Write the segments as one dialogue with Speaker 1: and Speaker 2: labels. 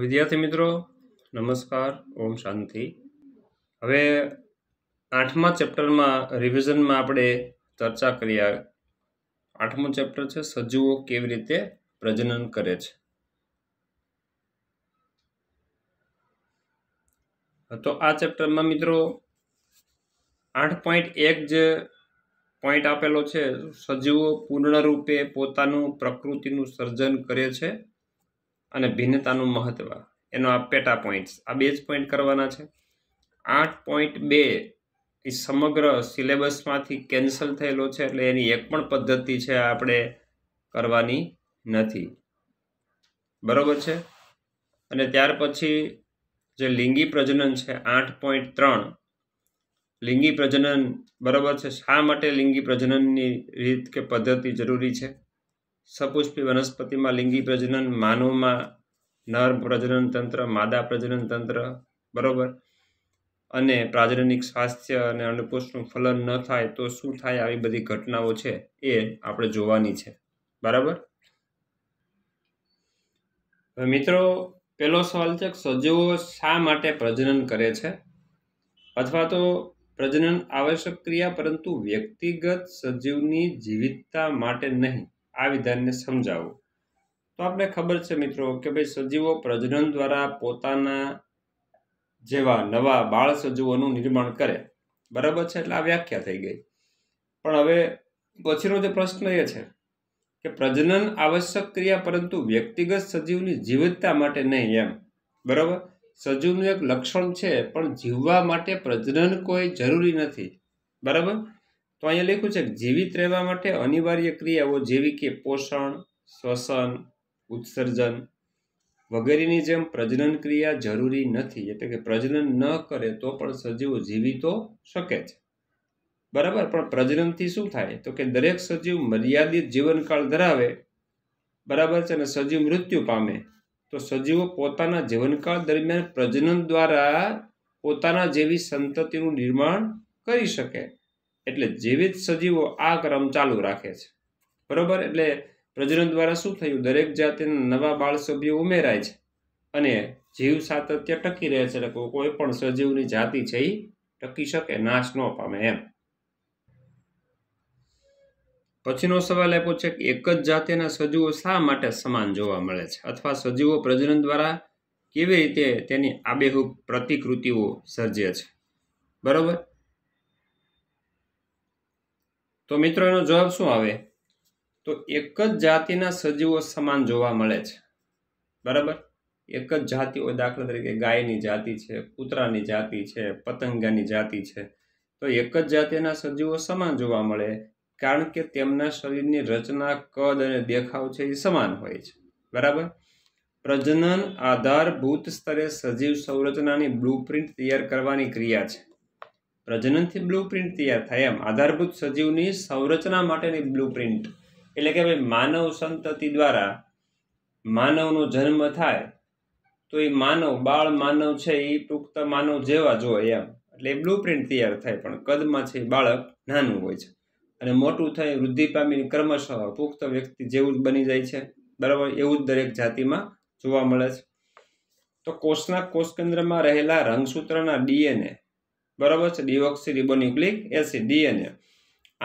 Speaker 1: વિદ્યાર્થી મિત્રો નમસ્કાર ઓમ શાંતિ હવે આઠમા ચેપ્ટરમાં રિવિઝનમાં આપણે ચર્ચા કર્યા આઠમો ચેપ્ટર છે સજીવો કેવી રીતે પ્રજનન કરે છે તો આ ચેપ્ટરમાં મિત્રો આઠ પોઈન્ટ એક જે પોઈન્ટ આપેલો છે સજીવો પૂર્ણરૂપે પોતાનું પ્રકૃતિનું સર્જન કરે છે અને ભિન્નતાનું મહત્વ એનો આ પેટા પોઈન્ટ્સ આ બે જ પોઈન્ટ કરવાના છે આઠ પોઈન્ટ બે એ સમગ્ર સિલેબસમાંથી કેન્સલ થયેલો છે એટલે એની એક પણ પદ્ધતિ છે આપણે કરવાની નથી બરાબર છે અને ત્યાર પછી જે લિંગી પ્રજનન છે આઠ પોઈન્ટ ત્રણ લિંગી પ્રજનન બરાબર છે શા માટે લિંગી પ્રજનનની રીત કે પદ્ધતિ જરૂરી છે સપુષ્પી વનસ્પતિમાં લિંગી પ્રજનન માનવમાં નર પ્રજનન તંત્ર માદા પ્રજનન તંત્ર બરોબર અને પ્રાજનિક સ્વાસ્થ્ય અને અન્નકોષનું ફલન ન થાય તો શું થાય આવી બધી ઘટનાઓ છે એ આપણે જોવાની છે બરાબર મિત્રો પેલો સવાલ છે સજીવો શા માટે પ્રજનન કરે છે અથવા તો પ્રજનન આવશ્યક ક્રિયા પરંતુ વ્યક્તિગત સજીવની જીવિતતા માટે નહીં આ વિધાનને સમજાવો તો આપણે ખબર છે મિત્રો કે ભાઈ સજીવો પ્રજનન દ્વારા પોતાના જેવા નવા બાળ સજીવોનું નિર્માણ કરે બરાબર છે એટલે આ વ્યાખ્યા થઈ ગઈ પણ હવે પછીનો જે પ્રશ્ન એ છે કે પ્રજનન આવશ્યક ક્રિયા પરંતુ વ્યક્તિગત સજીવની જીવિતતા માટે નહીં એમ બરાબર સજીવનું એક લક્ષણ છે પણ જીવવા માટે પ્રજનન કોઈ જરૂરી નથી બરાબર તો અહીંયા લખ્યું છે કે જીવિત રહેવા માટે અનિવાર્ય ક્રિયાઓ જેવી કે પોષણ શ્વસન ઉત્સર્જન વગેરેની જેમ પ્રજનન ક્રિયા જરૂરી નથી એટલે કે પ્રજનન ન કરે તો પણ સજીવો જીવીતો શકે છે બરાબર પણ પ્રજનનથી શું થાય તો કે દરેક સજીવ મર્યાદિત જીવનકાળ ધરાવે બરાબર છે અને સજીવ મૃત્યુ પામે તો સજીવો પોતાના જીવનકાળ દરમિયાન પ્રજનન દ્વારા પોતાના જેવી સંતતિનું નિર્માણ કરી શકે એટલે જીવિત સજીવો આ ક્રમ ચાલુ રાખે છે બરોબર એટલે પ્રજનન દ્વારા શું થયું દરેક જાતિના નવા બાળ સભ્યો ઉમેરાય છે અને જીવ સાતત્ય ટકી રહે છે એટલે કોઈ પણ સજીવની જાતિ છે એ ટકી શકે નાશ ન પામે એમ પછીનો સવાલ આપ્યો છે કે એક જ જાતિના સજીવો શા માટે સમાન જોવા મળે છે અથવા સજીવો પ્રજનન દ્વારા કેવી રીતે તેની આબેહૂબ પ્રતિકૃતિઓ સર્જે છે બરોબર તો મિત્રો એનો જવાબ શું આવે તો એક જ જાતિના સજીવો સમાન જોવા મળે છે બરાબર એક જ જાતિ હોય દાખલા તરીકે ગાયની જાતિ છે કૂતરાની જાતિ છે પતંગાની જાતિ છે તો એક જ જાતિના સજીવો સમાન જોવા મળે કારણ કે તેમના શરીરની રચના કદ અને દેખાવ છે એ સમાન હોય છે બરાબર પ્રજનન આધારભૂત સ્તરે સજીવ સંરચનાની બ્લુપ્રિન્ટ તૈયાર કરવાની ક્રિયા છે પ્રજનનથી બ્લૂ પ્રિન્ટ તૈયાર થાય એમ આધારભૂત સજીવની સંરચના માટેની બ્લૂ પ્રિન્ટ એટલે કે ભાઈ માનવ સંતતિ દ્વારા માનવનો જન્મ થાય તો એ માનવ બાળ માનવ છે એ પુખ્ત માનવ જેવા જોઈએ એમ એટલે એ બ્લૂ પ્રિન્ટ તૈયાર થાય પણ કદમાં છે બાળક નાનું હોય છે અને મોટું થઈ વૃદ્ધિ પામીને ક્રમશઃ પુખ્ત વ્યક્તિ જેવું જ બની જાય છે બરાબર એવું જ દરેક જાતિમાં જોવા મળે છે તો કોષના કોષ કેન્દ્રમાં રહેલા રંગસૂત્રના ડીએનએ બરાબર છે ડિઓક્સી રિબોન્યુક્લિક એસિડ ડીએનએ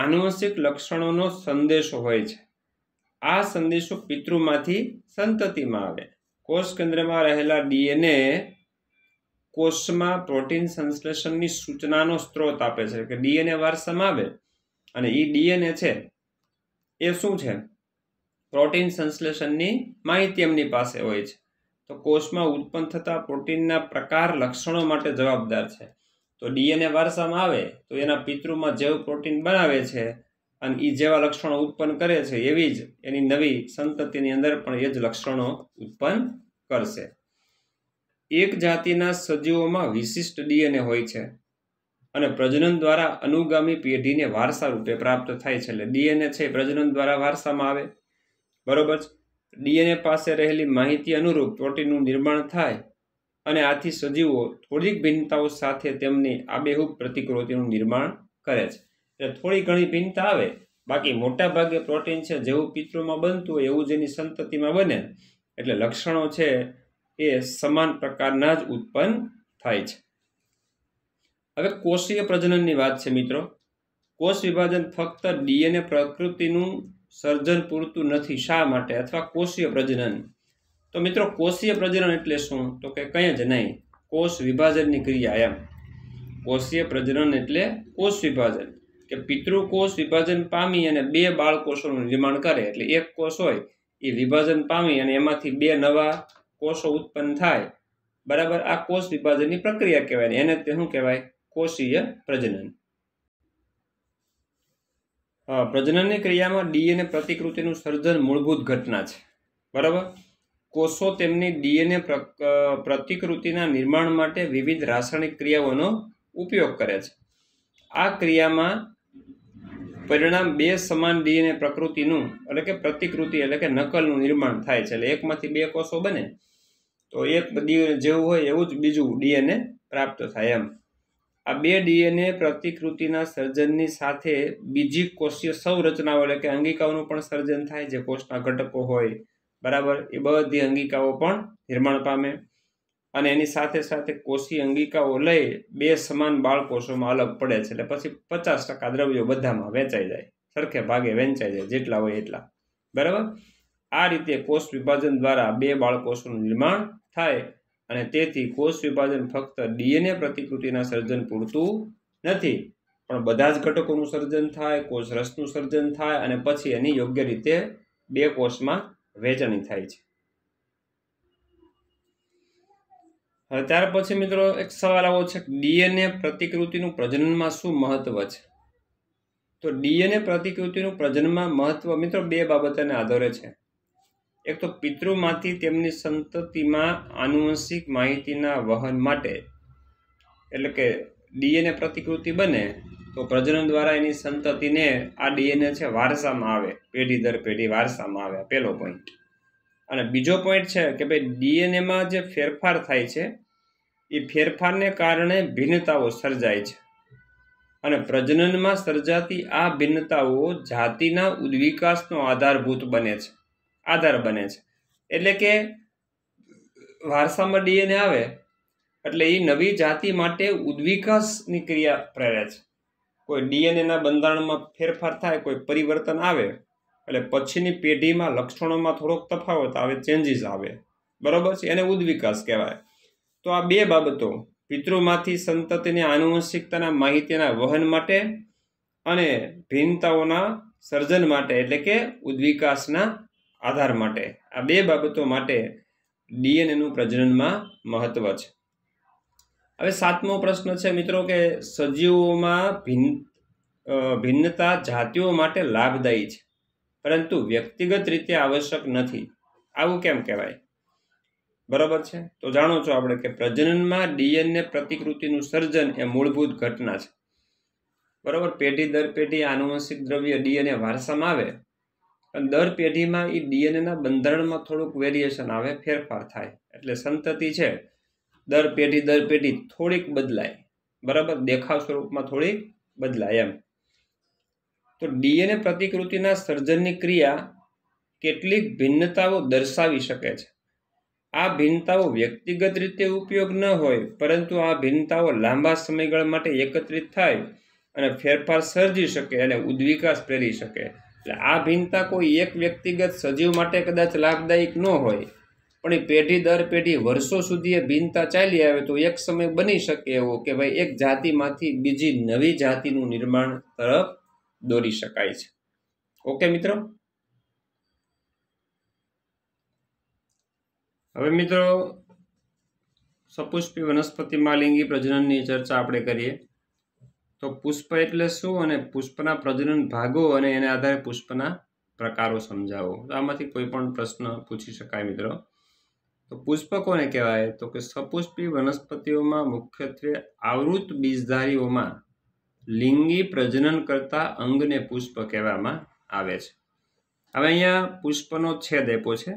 Speaker 1: આનુવંશિક લક્ષણોનો સંદેશો હોય છે આ સંદેશો પિતૃમાંથી સંતતિમાં આવે કોષ કેન્દ્રમાં રહેલા ડીએનએ કોષમાં પ્રોટીન સંશ્લેષણની સૂચનાનો સ્ત્રોત આપે છે કે ડીએનએ વારસામાં આવે અને એ ડીએનએ છે એ શું છે પ્રોટીન સંશ્લેષણની માહિતી એમની પાસે હોય છે તો કોષમાં ઉત્પન્ન થતા પ્રોટીનના પ્રકાર લક્ષણો માટે જવાબદાર છે તો ડીએનએ વારસામાં આવે તો એના પિતૃમાં જેવું પ્રોટીન બનાવે છે અને એ જેવા લક્ષણો ઉત્પન્ન કરે છે એવી જ એની નવી સંતતિની અંદર પણ એ જ લક્ષણો ઉત્પન્ન કરશે એક જાતિના સજીવોમાં વિશિષ્ટ ડીએનએ હોય છે અને પ્રજનન દ્વારા અનુગામી પેઢીને વારસા રૂપે પ્રાપ્ત થાય છે એટલે ડીએનએ છે પ્રજનન દ્વારા વારસામાં આવે બરોબર ડીએનએ પાસે રહેલી માહિતી અનુરૂપ પ્રોટીનનું નિર્માણ થાય અને આથી સજીવો થોડીક ભિન્નતાઓ સાથે તેમની આબેહૂબ પ્રતિકૃતિનું નિર્માણ કરે છે એટલે થોડી ઘણી ભિન્નતા આવે બાકી મોટાભાગે પ્રોટીન છે જેવું પિત્રોમાં બનતું હોય એવું જેની સંતતિમાં બને એટલે લક્ષણો છે એ સમાન પ્રકારના જ ઉત્પન્ન થાય છે હવે કોષીય પ્રજનનની વાત છે મિત્રો કોષ વિભાજન ફક્ત ડીએનએ પ્રકૃતિનું સર્જન પૂરતું નથી શા માટે અથવા કોષીય પ્રજનન તો મિત્રો કોષીય પ્રજનન એટલે શું તો કે કંઈ જ નહીં કોષ વિભાજનની ક્રિયા એમ કોષીય પ્રજનન એટલે કોષ વિભાજન કે પિતૃકોષ વિભાજન પામી અને બે બાળકોષોનું નિર્માણ કરે એટલે એક કોષ હોય એ વિભાજન પામી અને એમાંથી બે નવા કોષો ઉત્પન્ન થાય બરાબર આ કોષ વિભાજનની પ્રક્રિયા કહેવાય એને તે શું કહેવાય કોષીય પ્રજનન પ્રજનનની ક્રિયામાં ડીએનએ પ્રતિકૃતિનું સર્જન મૂળભૂત ઘટના છે બરાબર કોષો તેમની ડીએનએ પ્રતિકૃતિના નિર્માણ માટે વિવિધ રાસાયણિક ક્રિયાઓનો ઉપયોગ કરે છે આ ક્રિયામાં પરિણામ બે સમાન ડીએનએ પ્રકૃતિનું એટલે કે પ્રતિકૃતિ એટલે કે નકલનું નિર્માણ થાય છે એટલે એકમાંથી બે કોષો બને તો એક જેવું હોય એવું જ બીજું ડીએનએ પ્રાપ્ત થાય એમ આ બે ડીએનએ પ્રતિકૃતિના સર્જનની સાથે બીજી કોષીય સંરચનાઓ એટલે કે અંગિકાઓનું પણ સર્જન થાય જે કોષના ઘટકો હોય બરાબર એ બધી અંગિકાઓ પણ નિર્માણ પામે અને એની સાથે સાથે કોષી અંગિકાઓ લઈ બે સમાન બાળકોષોમાં અલગ પડે છે એટલે પછી પચાસ ટકા દ્રવ્યો બધામાં વેચાઈ જાય સરખે ભાગે વહેંચાઈ જાય જેટલા હોય એટલા બરાબર આ રીતે કોષ વિભાજન દ્વારા બે બાળકોષોનું નિર્માણ થાય અને તેથી કોષ વિભાજન ફક્ત ડીએનએ પ્રતિકૃતિના સર્જન પૂરતું નથી પણ બધા જ ઘટકોનું સર્જન થાય કોષ રસનું સર્જન થાય અને પછી એની યોગ્ય રીતે બે કોષમાં વેચાણી થાય છે હવે ત્યાર પછી મિત્રો એક સવાલ આવો છે ડીએનએ પ્રતિકૃતિનું પ્રજનનમાં શું મહત્વ છે તો ડીએનએ પ્રતિકૃતિનું પ્રજનનમાં મહત્વ મિત્રો બે બાબતોને આધારે છે એક તો પિતૃમાંથી તેમની સંતતિમાં આનુવંશિક માહિતીના વહન માટે એટલે કે ડીએનએ પ્રતિકૃતિ બને તો પ્રજનન દ્વારા એની સંતતિને આ ડીએનએ છે વારસામાં આવે પેઢી દર પેઢી વારસામાં આવે પહેલો પોઈન્ટ અને બીજો પોઈન્ટ છે કે ભાઈ ડીએનએમાં જે ફેરફાર થાય છે એ ફેરફારને કારણે ભિન્નતાઓ સર્જાય છે અને પ્રજનનમાં સર્જાતી આ ભિન્નતાઓ જાતિના ઉદ્વિકાસનો આધારભૂત બને છે આધાર બને છે એટલે કે વારસામાં ડીએનએ આવે એટલે એ નવી જાતિ માટે ઉદ્વિકાસની ક્રિયા પ્રેરે છે કોઈ ડીએનએના બંધારણમાં ફેરફાર થાય કોઈ પરિવર્તન આવે એટલે પછીની પેઢીમાં લક્ષણોમાં થોડોક તફાવત આવે ચેન્જીસ આવે બરાબર છે એને ઉદ્વિકાસ કહેવાય તો આ બે બાબતો પિતૃમાંથી સંતતિની આનુવંશિકતાના માહિતીના વહન માટે અને ભિન્નતાઓના સર્જન માટે એટલે કે ઉદ્વિકાસના આધાર માટે આ બે બાબતો માટે ડીએનએનું પ્રજનનમાં મહત્ત્વ છે હવે સાતમો પ્રશ્ન છે મિત્રો કે સજીવોમાં ભિન્ન ભિન્નતા જાતિઓ માટે લાભદાયી છે પરંતુ વ્યક્તિગત રીતે આવશ્યક નથી આવું કેમ કહેવાય બરાબર છે તો જાણો છો આપણે કે પ્રજનનમાં ડીએનએ પ્રતિકૃતિનું સર્જન એ મૂળભૂત ઘટના છે બરાબર પેઢી દર પેઢી આનુવંશિક દ્રવ્ય ડીએનએ વારસામાં આવે પણ દર પેઢીમાં એ ડીએનએના બંધારણમાં થોડુંક વેરિએશન આવે ફેરફાર થાય એટલે સંતતિ છે દર પેઢી દર પેઢી થોડીક બદલાય બરાબર દેખાવ સ્વરૂપમાં થોડીક બદલાય એમ તો ડીએનએ પ્રતિકૃતિના સર્જનની ક્રિયા કેટલીક ભિન્નતાઓ દર્શાવી શકે છે આ ભિન્નતાઓ વ્યક્તિગત રીતે ઉપયોગ ન હોય પરંતુ આ ભિન્નતાઓ લાંબા સમયગાળ માટે એકત્રિત થાય અને ફેરફાર સર્જી શકે અને ઉદ્વિકાસ પ્રેરી શકે એટલે આ ભિન્નતા કોઈ એક વ્યક્તિગત સજીવ માટે કદાચ લાભદાયક ન હોય પણ એ પેઢી દર પેઢી વર્ષો સુધી એ ભિન્નતા ચાલી આવે તો એક સમય બની શકે એવો કે ભાઈ એક જાતિમાંથી બીજી નવી જાતિનું નિર્માણ તરફ દોરી શકાય છે ઓકે મિત્રો હવે મિત્રો સપુષ્પી વનસ્પતિમાં લિંગી પ્રજનનની ચર્ચા આપણે કરીએ તો પુષ્પ એટલે શું અને પુષ્પના પ્રજનન ભાગો અને એના આધારે પુષ્પના પ્રકારો સમજાવો તો આમાંથી કોઈ પણ પ્રશ્ન પૂછી શકાય મિત્રો તો પુષ્પકોને કહેવાય તો કે સપુષ્પી વનસ્પતિઓમાં મુખ્યત્વે આવૃત બીજધારીઓમાં લિંગી પ્રજનન કરતા અંગને પુષ્પ કહેવામાં આવે છે હવે અહીંયા પુષ્પનો છેદ એપો છે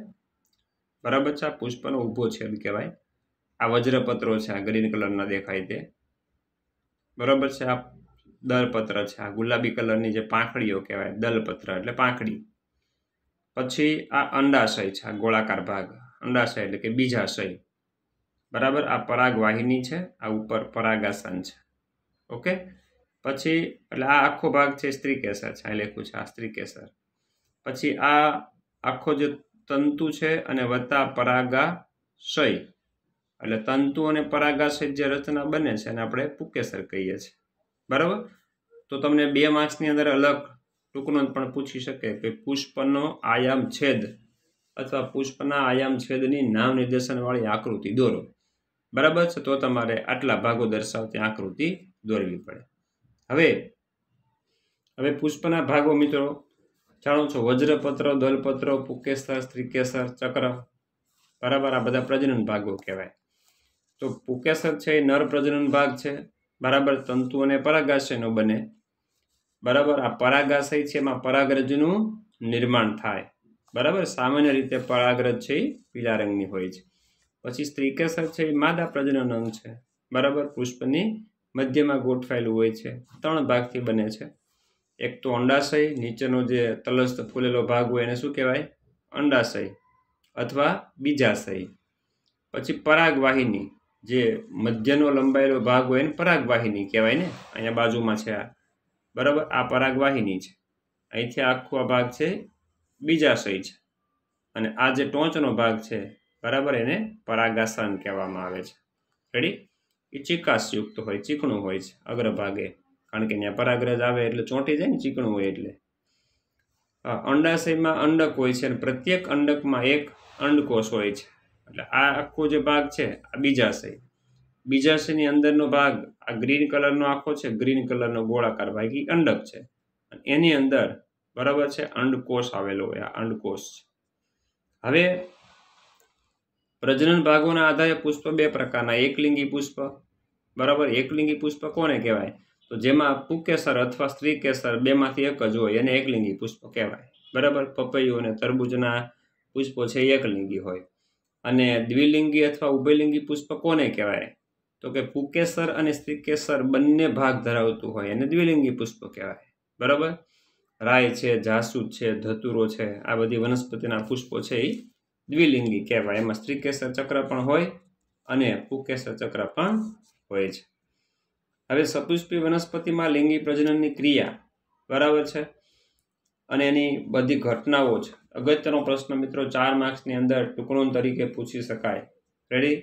Speaker 1: બરાબર છે આ પુષ્પનો ઊભો છેદ કહેવાય આ વજ્રપત્રો છે આ ગ્રીન કલરના દેખાય તે બરાબર છે આ દલપત્ર છે આ ગુલાબી કલરની જે પાંખડીઓ કહેવાય દલપત્ર એટલે પાંખડી પછી આ અંડાશય છે આ ગોળાકાર ભાગ અંડાશય એટલે કે બીજાશય બરાબર આ પરાગવાહિની છે આ ઉપર પરાગાસન છે ઓકે પછી એટલે આ આખો ભાગ છે સ્ત્રી કેસર છે આ લખ્યું છે આ સ્ત્રી કેસર પછી આ આખો જે તંતુ છે અને વત્તા પરાગાશય એટલે તંતુ અને પરાગાશય જે રચના બને છે એને આપણે પુકેસર કહીએ છીએ બરાબર તો તમને બે માર્ક્સની અંદર અલગ ટૂંકનો પણ પૂછી શકે કે પુષ્પનો આયામ છેદ અથવા પુષ્પના આયામ છેદની નામ નિર્દેશનવાળી આકૃતિ દોરો બરાબર છે તો તમારે આટલા ભાગો દર્શાવતી આકૃતિ દોરવી પડે હવે હવે પુષ્પના ભાગો મિત્રો જાણો છો વજ્રપત્ર દલપત્ર પુકેસર સ્ત્રીકેસર ચક્ર બરાબર આ બધા પ્રજનન ભાગો કહેવાય તો પુકેસર છે એ નર પ્રજનન ભાગ છે બરાબર તંતુ અને પરાગાશયનો બને બરાબર આ પરાગાશય છે એમાં પરાગરજનું નિર્માણ થાય બરાબર સામાન્ય રીતે પરાગ્રજ છે એ પીળા રંગની હોય છે પછી સ્ત્રીકેસર છે એ માદા પ્રજનન અંગ છે બરાબર પુષ્પની મધ્યમાં ગોઠવાયેલું હોય છે ત્રણ ભાગથી બને છે એક તો અંડાશય નીચેનો જે તલસ્ત ફૂલેલો ભાગ હોય એને શું કહેવાય અંડાશય અથવા બીજાશય પછી પરાગવાહિની જે મધ્યનો લંબાયેલો ભાગ હોય એને પરાગવાહિની કહેવાય ને અહીંયા બાજુમાં છે આ બરાબર આ પરાગવાહિની છે અહીંથી આખો આ ભાગ છે બીજાશય છે અને આ જે ટોચનો ભાગ છે બરાબર એને પરાગાસન કહેવામાં આવે છે રેડી એ ચીકાશયુક્ત હોય ચીકણું હોય છે અગ્રભાગે કારણ કે ત્યાં પરાગ્રજ આવે એટલે ચોંટી જાય ને ચીકણું હોય એટલે અંડાશયમાં અંડક હોય છે અને પ્રત્યેક અંડકમાં એક અંડકોષ હોય છે એટલે આ આખો જે ભાગ છે આ બીજાશય બીજાશયની અંદરનો ભાગ આ ગ્રીન કલરનો આખો છે ગ્રીન કલરનો ગોળાકાર ભાગ એ અંડક છે એની અંદર બરાબર છે અંડકોષ આવેલો હોય આ અંડકોષ છે હવે પ્રજનન ભાગોના આધારે પુષ્પ બે પ્રકારના એકલિંગી પુષ્પ બરાબર એકલિંગી પુષ્પ કોને કહેવાય તો જેમાં પુકેસર અથવા સ્ત્રી કેસર બેમાંથી એક જ હોય એને એકલિંગી પુષ્પ કહેવાય બરાબર પપૈયું અને તરબૂજના પુષ્પો છે એકલિંગી હોય અને દ્વિલિંગી અથવા ઉભયલિંગી પુષ્પ કોને કહેવાય તો કે પુકેસર અને સ્ત્રીકેસર બંને ભાગ ધરાવતું હોય એને દ્વિલિંગી પુષ્પ કહેવાય બરાબર રાય છે જાસૂદ છે ધતુરો છે આ બધી વનસ્પતિના પુષ્પો છે એ દ્વિલિંગી કહેવાય એમાં સ્ત્રીકેસર ચક્ર પણ હોય અને પુકેસર ચક્ર પણ હોય છે હવે સપુષ્પી વનસ્પતિમાં લિંગી પ્રજનનની ક્રિયા બરાબર છે અને એની બધી ઘટનાઓ છે અગત્યનો પ્રશ્ન મિત્રો ચાર માર્ક્સની અંદર ટુકડો તરીકે પૂછી શકાય રેડી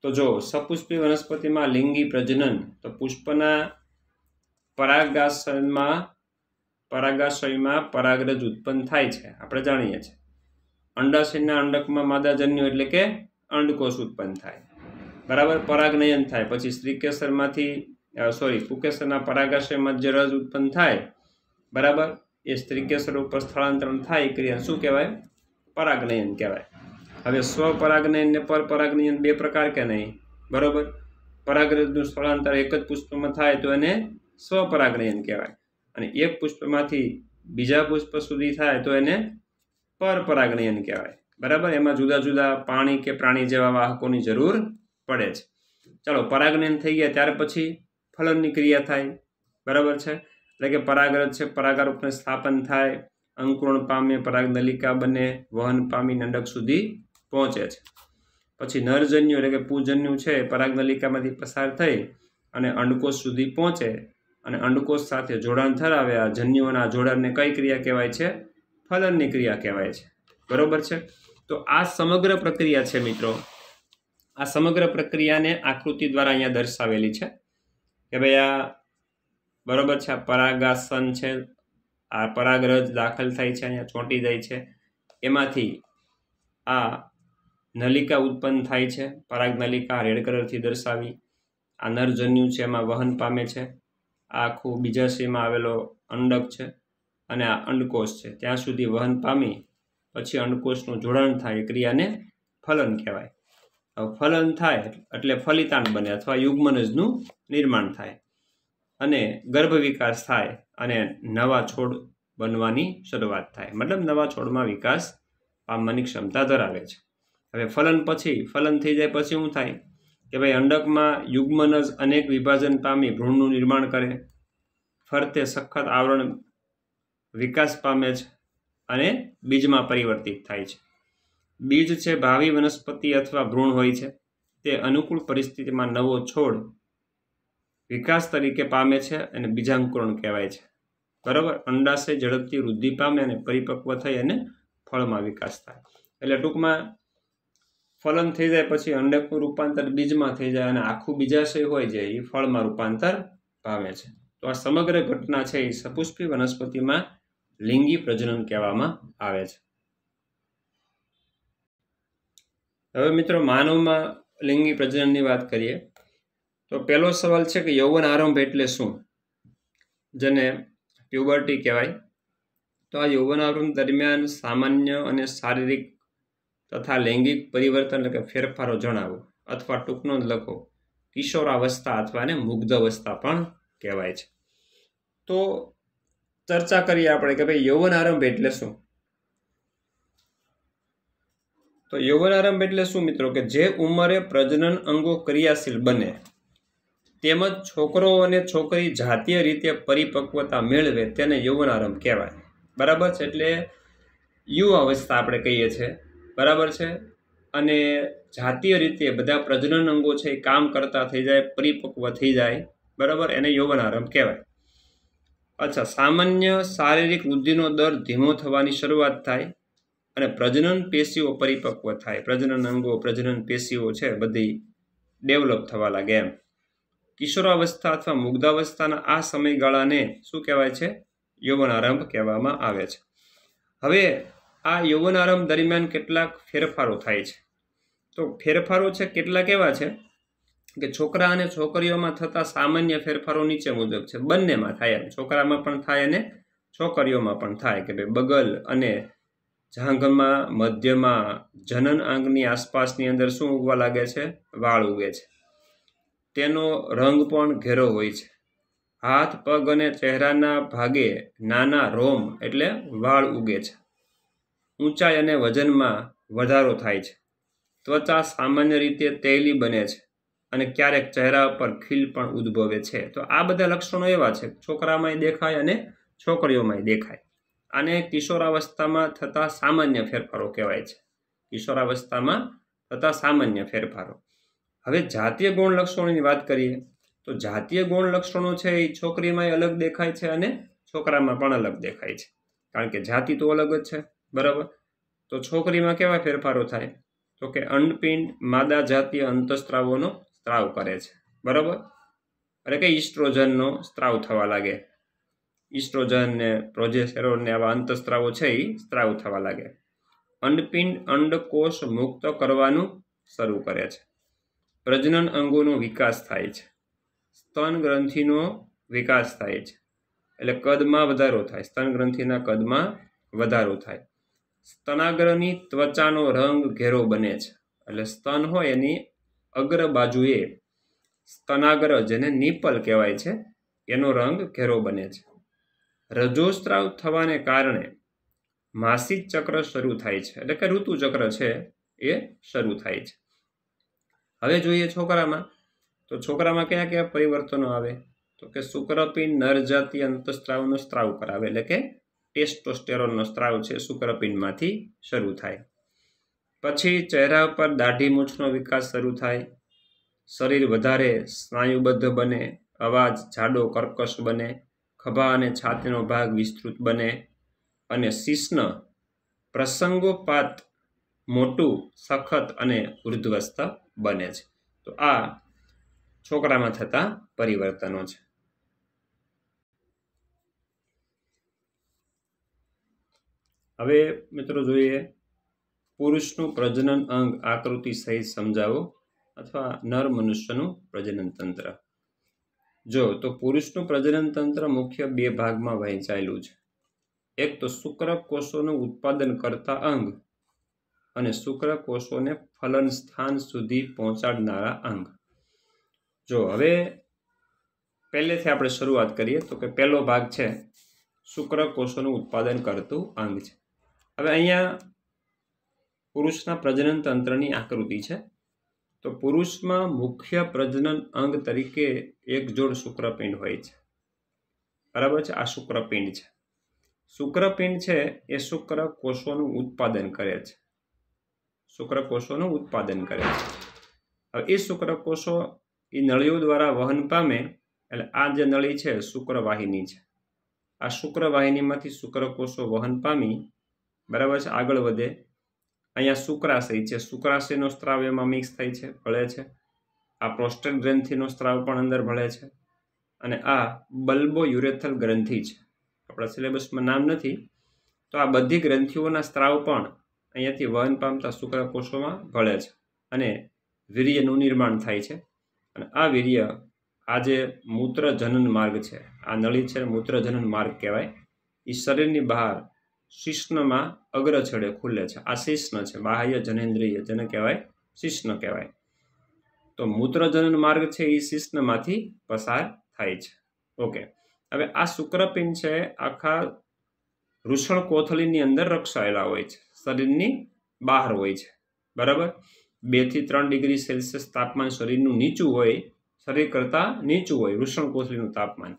Speaker 1: તો જો સપુષ્પી વનસ્પતિમાં લિંગી પ્રજનન તો પુષ્પના પરાગાસનમાં પરાગાશયમાં પરાગરજ ઉત્પન્ન થાય છે આપણે જાણીએ છીએ અંડાશયના અંડકમાં માદાજન્યુ એટલે કે અંડકોષ ઉત્પન્ન થાય બરાબર પરાગનયન થાય પછી સ્ત્રીકેસરમાંથી સોરી પુકેસરના પરાગાશયમાં જે રજ ઉત્પન્ન થાય બરાબર એ સ્ત્રીકેસર ઉપર સ્થળાંતરણ થાય એ ક્રિયા શું કહેવાય પરાગનયન કહેવાય હવે સ્વપરાગનયન ને પરપરાગનયન બે પ્રકાર કે નહીં બરાબર પરાગરજનું સ્થળાંતર એક જ પુષ્પમાં થાય તો એને સ્વપરાગનયન કહેવાય અને એક પુષ્પમાંથી બીજા પુષ્પ સુધી થાય તો એને પરપરાગણયન કહેવાય બરાબર એમાં જુદા જુદા પાણી કે પ્રાણી જેવા વાહકોની જરૂર પડે છે ચાલો પરાગણયન થઈ ગયા ત્યાર પછી ફલનની ક્રિયા થાય બરાબર છે એટલે કે પરાગરજ છે પરાગારોપને સ્થાપન થાય અંકુરણ પામે પરાગનલિકા બને વહન પામી નંડક સુધી પહોંચે છે પછી નરજન્યુ એટલે કે પૂજન્યુ છે પરાગ નલિકામાંથી પસાર થઈ અને અંડકોષ સુધી પહોંચે અને અંડકોષ સાથે જોડાણ ધરાવે આ જન્યુઓના જોડાણને કઈ ક્રિયા કહેવાય છે ફલનની ક્રિયા કહેવાય છે બરાબર છે તો આ સમગ્ર પ્રક્રિયા છે મિત્રો આ સમગ્ર પ્રક્રિયાને આકૃતિ દ્વારા અહીંયા દર્શાવેલી છે કે ભાઈ આ બરાબર છે આ પરાગાસન છે આ પરાગરજ દાખલ થાય છે અહીંયા ચોંટી જાય છે એમાંથી આ નલિકા ઉત્પન્ન થાય છે પરાગ નલિકા રેડ કલરથી દર્શાવી આ નરજન્યુ છે એમાં વહન પામે છે આખું બીજા શીમાં આવેલો અંડક છે અને આ અંડકોષ છે ત્યાં સુધી વહન પામી પછી અંડકોષનું જોડાણ થાય એ ક્રિયાને ફલન કહેવાય ફલન થાય એટલે ફલિતાંડ બને અથવા યુગ્મનજનું નિર્માણ થાય અને ગર્ભ વિકાસ થાય અને નવા છોડ બનવાની શરૂઆત થાય મતલબ નવા છોડમાં વિકાસ પામવાની ક્ષમતા ધરાવે છે હવે ફલન પછી ફલન થઈ જાય પછી શું થાય કે ભાઈ અંડકમાં યુગ્મન જ અનેક વિભાજન પામી ભ્રૂણનું નિર્માણ કરે ફરતે સખત આવરણ વિકાસ પામે છે અને બીજમાં પરિવર્તિત થાય છે બીજ છે ભાવિ વનસ્પતિ અથવા ભ્રૂણ હોય છે તે અનુકૂળ પરિસ્થિતિમાં નવો છોડ વિકાસ તરીકે પામે છે અને બીજાંકુરણ કહેવાય છે બરાબર અંડાશય ઝડપથી વૃદ્ધિ પામે અને પરિપક્વ થઈ અને ફળમાં વિકાસ થાય એટલે ટૂંકમાં ફલન થઈ જાય પછી અંડકનું રૂપાંતર બીજમાં થઈ જાય અને આખું બીજાશય હોય જે એ ફળમાં રૂપાંતર પામે છે તો આ સમગ્ર ઘટના છે એ સપુષ્પી વનસ્પતિમાં લિંગી પ્રજનન કહેવામાં આવે છે હવે મિત્રો માનવમાં લિંગી પ્રજનનની વાત કરીએ તો પહેલો સવાલ છે કે યૌવન આરંભ એટલે શું જેને પ્યુબર્ટી કહેવાય તો આ યૌવન આરંભ દરમિયાન સામાન્ય અને શારીરિક તથા લૈંગિક પરિવર્તન એટલે કે ફેરફારો જણાવો અથવા ટૂંકનો જ લખો કિશોરાવસ્થા અથવા ને મુગ્ધાવસ્થા પણ કહેવાય છે તો ચર્ચા કરીએ આપણે કે ભાઈ યૌવન આરંભ એટલે શું તો યૌવન આરંભ એટલે શું મિત્રો કે જે ઉંમરે પ્રજનન અંગો ક્રિયાશીલ બને તેમજ છોકરો અને છોકરી જાતીય રીતે પરિપક્વતા મેળવે તેને યૌવન આરંભ કહેવાય બરાબર છે એટલે યુ અવસ્થા આપણે કહીએ છીએ બરાબર છે અને જાતીય રીતે બધા પ્રજનન અંગો છે એ કામ કરતા થઈ જાય પરિપક્વ થઈ જાય બરાબર એને યૌવન આરંભ કહેવાય અચ્છા સામાન્ય શારીરિક વૃદ્ધિનો દર ધીમો થવાની શરૂઆત થાય અને પ્રજનન પેશીઓ પરિપક્વ થાય પ્રજનન અંગો પ્રજનન પેશીઓ છે બધી ડેવલપ થવા લાગે એમ કિશોરાવસ્થા અથવા મુગ્ધાવસ્થાના આ સમયગાળાને શું કહેવાય છે યૌવન આરંભ કહેવામાં આવે છે હવે આ યૌવન આરંભ દરમિયાન કેટલાક ફેરફારો થાય છે તો ફેરફારો છે કેટલાક એવા છે કે છોકરા અને છોકરીઓમાં થતા સામાન્ય ફેરફારો નીચે મુજબ છે બંનેમાં થાય એમ છોકરામાં પણ થાય અને છોકરીઓમાં પણ થાય કે ભાઈ બગલ અને જાંઘમાં મધ્યમાં જનન આંગની આસપાસની અંદર શું ઉગવા લાગે છે વાળ ઉગે છે તેનો રંગ પણ ઘેરો હોય છે હાથ પગ અને ચહેરાના ભાગે નાના રોમ એટલે વાળ ઉગે છે ઊંચાઈ અને વજનમાં વધારો થાય છે ત્વચા સામાન્ય રીતે તૈલી બને છે અને ક્યારેક ચહેરા પર ખીલ પણ ઉદ્ભવે છે તો આ બધા લક્ષણો એવા છે છોકરામાંય દેખાય અને છોકરીઓમાંય દેખાય આને કિશોરાવસ્થામાં થતા સામાન્ય ફેરફારો કહેવાય છે કિશોરાવસ્થામાં થતા સામાન્ય ફેરફારો હવે જાતીય ગુણ લક્ષણોની વાત કરીએ તો જાતીય ગુણ લક્ષણો છે એ છોકરીમાંય અલગ દેખાય છે અને છોકરામાં પણ અલગ દેખાય છે કારણ કે જાતિ તો અલગ જ છે બરાબર તો છોકરીમાં કેવા ફેરફારો થાય તો કે અંડપિંડ માદા જાતીય અંતઃસ્ત્રાવોનો સ્ત્રાવ કરે છે બરાબર એટલે કે ઇસ્ટ્રોજનનો સ્ત્રાવ થવા લાગે ઇસ્ટ્રોજન ને પ્રોજેસ્ટેરોન ને આવા અંતઃસ્ત્રાવો છે એ સ્ત્રાવ થવા લાગે અંડપિંડ અંડકોષ મુક્ત કરવાનું શરૂ કરે છે પ્રજનન અંગોનો વિકાસ થાય છે સ્તન ગ્રંથિનો વિકાસ થાય છે એટલે કદમાં વધારો થાય સ્તન ગ્રંથિના કદમાં વધારો થાય સ્તનાગ્રની ત્વચાનો રંગ ઘેરો બને છે એટલે સ્તન હોય એની અગ્ર બાજુએ સ્તનાગ્ર જેને નિપલ કહેવાય છે એનો રંગ ઘેરો બને છે રજોસ્ત્રાવ થવાને કારણે માસિક ચક્ર શરૂ થાય છે એટલે કે ઋતુચક્ર છે એ શરૂ થાય છે હવે જોઈએ છોકરામાં તો છોકરામાં કયા કયા પરિવર્તનો આવે તો કે શુક્રપી નરજાતિ અંતસ્ત્રાવનો સ્ત્રાવ કરાવે એટલે કે ટેસ્ટોસ્ટેરોનનો સ્ત્રાવ છે શુક્રપિંડમાંથી શરૂ થાય પછી ચહેરા ઉપર દાઢી મૂછનો વિકાસ શરૂ થાય શરીર વધારે સ્નાયુબદ્ધ બને અવાજ જાડો કર્કશ બને ખભા અને છાતીનો ભાગ વિસ્તૃત બને અને શિશ્ન પ્રસંગોપાત મોટું સખત અને ઉર્ધ્વસ્ત બને છે તો આ છોકરામાં થતા પરિવર્તનો છે હવે મિત્રો જોઈએ પુરુષનું પ્રજનન અંગ આકૃતિ સહિત સમજાવો અથવા નર મનુષ્યનું પ્રજનન તંત્ર જો તો પુરુષનું પ્રજનન તંત્ર મુખ્ય બે ભાગમાં વહેંચાયેલું છે એક તો શુક્ર કોષોનું ઉત્પાદન કરતા અંગ અને શુક્ર કોષોને ફલન સ્થાન સુધી પહોંચાડનારા અંગ જો હવે પહેલેથી આપણે શરૂઆત કરીએ તો કે પહેલો ભાગ છે શુક્ર કોષોનું ઉત્પાદન કરતું અંગ છે હવે અહીંયા પુરુષના પ્રજનન તંત્રની આકૃતિ છે તો પુરુષમાં મુખ્ય પ્રજનન અંગ તરીકે એક જોડ શુક્રપિંડ હોય છે બરાબર છે આ શુક્રપિંડ છે શુક્રપિંડ છે એ શુક્ર કોષોનું ઉત્પાદન કરે છે શુક્ર કોષોનું ઉત્પાદન કરે છે હવે એ શુક્ર કોષો એ નળીઓ દ્વારા વહન પામે એટલે આ જે નળી છે શુક્રવાહિની છે આ શુક્રવાહિનીમાંથી કોષો વહન પામી બરાબર છે આગળ વધે અહીંયા શુક્રાશય છે શુક્રાશયનો સ્ત્રાવ એમાં મિક્સ થાય છે ભળે છે આ પ્રોસ્ટેટ ગ્રંથિનો સ્ત્રાવ પણ અંદર ભળે છે અને આ બલ્બો યુરેથલ ગ્રંથિ છે આપણા સિલેબસમાં નામ નથી તો આ બધી ગ્રંથિઓના સ્ત્રાવ પણ અહીંયાથી વહન પામતા શુક્રકોષોમાં ભળે છે અને વીર્યનું નિર્માણ થાય છે અને આ વીર્ય આ જે મૂત્રજનન માર્ગ છે આ નળી છે મૂત્રજનન માર્ગ કહેવાય એ શરીરની બહાર શિષ્ણમાં અગ્રછડે છેડે ખુલે છે આ શિષ્ણ છે બાહ્ય જનેન્દ્રિય જેને કહેવાય શિષ્ણ કહેવાય તો મૂત્રજનન માર્ગ છે એ શિષ્ણમાંથી પસાર થાય છે ઓકે હવે આ શુક્રપિંડ છે આખા વૃષણ કોથળીની અંદર રક્ષાયેલા હોય છે શરીરની બહાર હોય છે બરાબર બેથી ત્રણ ડિગ્રી સેલ્સિયસ તાપમાન શરીરનું નીચું હોય શરીર કરતાં નીચું હોય વૃષણ કોથળીનું તાપમાન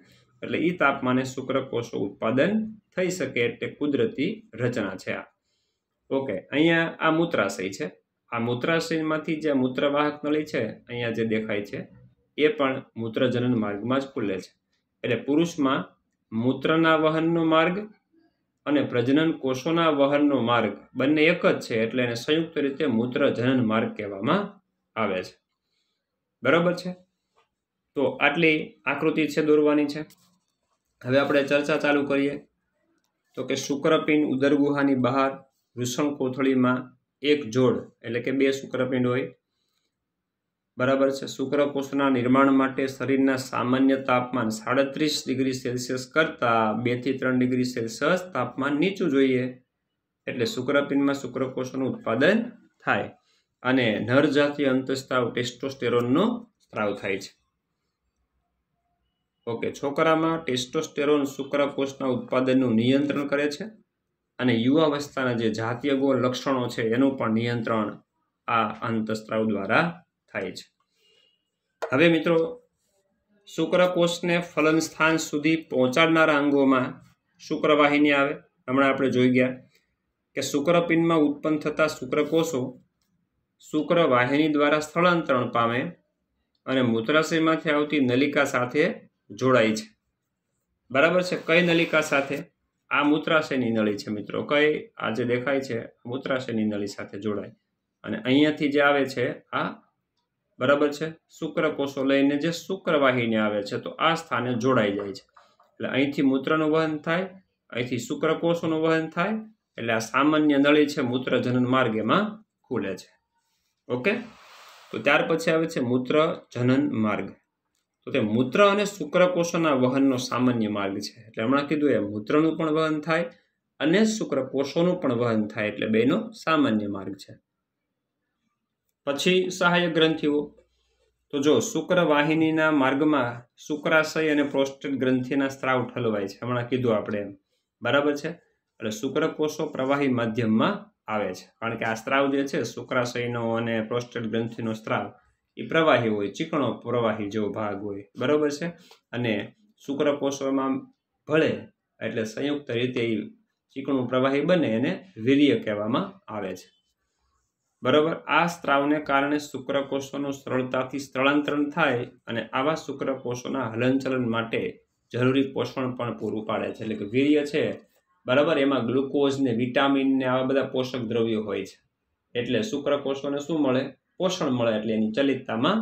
Speaker 1: એટલે એ તાપમાને શુક્રકોષો ઉત્પાદન થઈ શકે એટલે કુદરતી રચના છે આ ઓકે અહીંયા આ મૂત્રાશય છે આ મૂત્રાશયમાંથી જે મૂત્રવાહક નળી છે અહીંયા જે દેખાય છે એ પણ મૂત્રજનન માર્ગમાં જ ખુલે છે એટલે પુરુષમાં મૂત્રના વહનનો માર્ગ અને પ્રજનન કોષોના વહનનો માર્ગ બંને એક જ છે એટલે એને સંયુક્ત રીતે મૂત્રજનન માર્ગ કહેવામાં આવે છે બરાબર છે તો આટલી આકૃતિ છે દોરવાની છે હવે આપણે ચર્ચા ચાલુ કરીએ તો કે શુક્રપિંડ ઉદરગુહાની બહાર વૃષણ કોથળીમાં એક જોડ એટલે કે બે શુક્રપિંડ હોય બરાબર છે શુક્રકોષના નિર્માણ માટે શરીરના સામાન્ય તાપમાન સાડત્રીસ ડિગ્રી સેલ્સિયસ કરતાં બેથી ત્રણ ડિગ્રી સેલ્સિયસ તાપમાન નીચું જોઈએ એટલે શુક્રપિંડમાં શુક્રકોષનું ઉત્પાદન થાય અને નરજાતીય જાતીય અંતસ્તાવ ટેસ્ટોસ્ટેરોનનો સ્ત્રાવ થાય છે ઓકે છોકરામાં ટેસ્ટોસ્ટેરોન શુક્રકોષના ઉત્પાદનનું નિયંત્રણ કરે છે અને યુવાવસ્થાના જે જાતીય ગોળ લક્ષણો છે એનું પણ નિયંત્રણ આ અંતસ્ત્રાવ દ્વારા થાય છે હવે મિત્રો શુક્રકોષને ફલન સ્થાન સુધી પહોંચાડનારા અંગોમાં શુક્રવાહિની આવે હમણાં આપણે જોઈ ગયા કે શુક્રપિંડમાં ઉત્પન્ન થતા શુક્રકોષો શુક્રવાહિની દ્વારા સ્થળાંતરણ પામે અને મૂત્રાશયમાંથી આવતી નલિકા સાથે જોડાય છે બરાબર છે કઈ નલિકા સાથે આ મૂત્રાશયની નળી છે મિત્રો કઈ આ જે દેખાય છે મૂત્રાશયની નળી સાથે જોડાય અને અહીંયાથી જે આવે છે આ બરાબર છે શુક્રકોષો લઈને જે શુક્રવાહીને આવે છે તો આ સ્થાને જોડાઈ જાય છે એટલે અહીંથી મૂત્રનું વહન થાય અહીંથી શુક્રકોષોનું વહન થાય એટલે આ સામાન્ય નળી છે મૂત્ર જનન એમાં ખુલે છે ઓકે તો ત્યાર પછી આવે છે મૂત્ર જનન માર્ગ તો તે મૂત્ર અને શુક્રકોષોના વહનનો સામાન્ય માર્ગ છે એટલે હમણાં કીધું એ મૂત્રનું પણ વહન થાય અને શુક્રકોષોનું પણ વહન થાય એટલે બેનો સામાન્ય માર્ગ છે પછી સહાયક ગ્રંથિઓ તો જો શુક્રવાહિનીના માર્ગમાં શુક્રાશય અને પ્રોસ્ટેટ ગ્રંથિના સ્ત્રાવ ઠલવાય છે હમણાં કીધું આપણે એમ બરાબર છે એટલે શુક્રકોષો પ્રવાહી માધ્યમમાં આવે છે કારણ કે આ સ્ત્રાવ જે છે શુક્રાશયનો અને પ્રોસ્ટેટ ગ્રંથિનો સ્ત્રાવ એ પ્રવાહી હોય ચીકણો પ્રવાહી જેવો ભાગ હોય બરાબર છે અને શુક્રકોષોમાં ભળે એટલે સંયુક્ત રીતે એ ચીકણું પ્રવાહી બને એને વીર્ય કહેવામાં આવે છે બરાબર આ સ્ત્રાવને કારણે શુક્રકોષોનું સરળતાથી સ્થળાંતરણ થાય અને આવા શુક્રકોષોના હલનચલન માટે જરૂરી પોષણ પણ પૂરું પાડે છે એટલે કે વીર્ય છે બરાબર એમાં ગ્લુકોઝ ને વિટામિન ને આવા બધા પોષક દ્રવ્યો હોય છે એટલે શુક્રકોષોને શું મળે પોષણ મળે એટલે એની ચલિતતામાં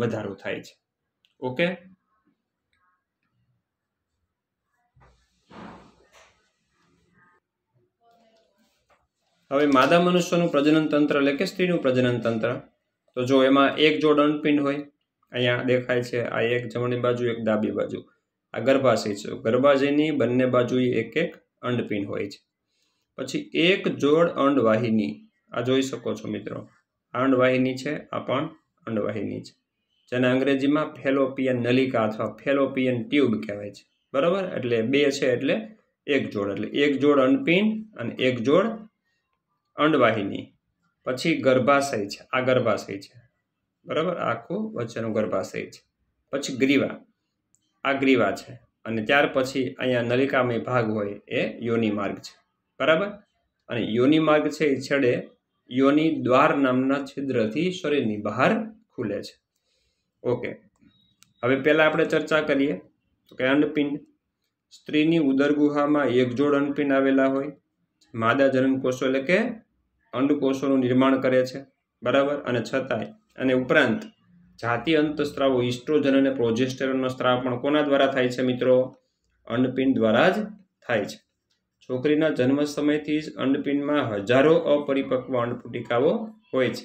Speaker 1: વધારો થાય છે ઓકે હવે માદા મનુષ્યનું પ્રજનન તંત્ર એટલે કે સ્ત્રીનું પ્રજનન તંત્ર તો જો એમાં એક જોડ અનપિંડ હોય અહીંયા દેખાય છે આ એક જમણી બાજુ એક ડાબી બાજુ આ ગર્ભાશય છે ગર્ભાશયની બંને બાજુએ એક એક અંડપિંડ હોય છે પછી એક જોડ અંડવાહિની આ જોઈ શકો છો મિત્રો અંડવાહિની છે આ પણ અંડવાહિની છે જેને અંગ્રેજીમાં ફેલોપિયન નલિકા અથવા ફેલોપિયન ટ્યુબ કહેવાય છે બરાબર એટલે બે છે એટલે એક જોડ એટલે એક જોડ અંડપિંડ અને એક જોડ અંડવાહિની પછી ગર્ભાશય છે આ ગર્ભાશય છે બરાબર આખું વચ્ચેનું ગર્ભાશય છે પછી ગ્રીવા આ ગ્રીવા છે અને ત્યાર પછી અહીંયા નલિકામય ભાગ હોય એ યોનિમાર્ગ છે બરાબર અને યોનિમાર્ગ છે એ છેડે યોની દ્વાર નામના છિદ્રથી શરીરની બહાર ખુલે છે ઓકે હવે પહેલાં આપણે ચર્ચા કરીએ તો કે અંડપિંડ સ્ત્રીની ઉદર ગુહામાં એક જોડ અંડપિંડ આવેલા હોય માદા જનનકોષો એટલે કે અંડકોષોનું નિર્માણ કરે છે બરાબર અને છતાંય અને ઉપરાંત જાતિ અંતસ્ત્રાવો ઇસ્ટ્રોજન અને પ્રોજેસ્ટેરોનનો સ્ત્રાવ પણ કોના દ્વારા થાય છે મિત્રો અંડપિંડ દ્વારા જ થાય છે છોકરીના જન્મ સમયથી જ અંડપિંડમાં હજારો અપરિપક્વ અંડફુટિકાઓ હોય છે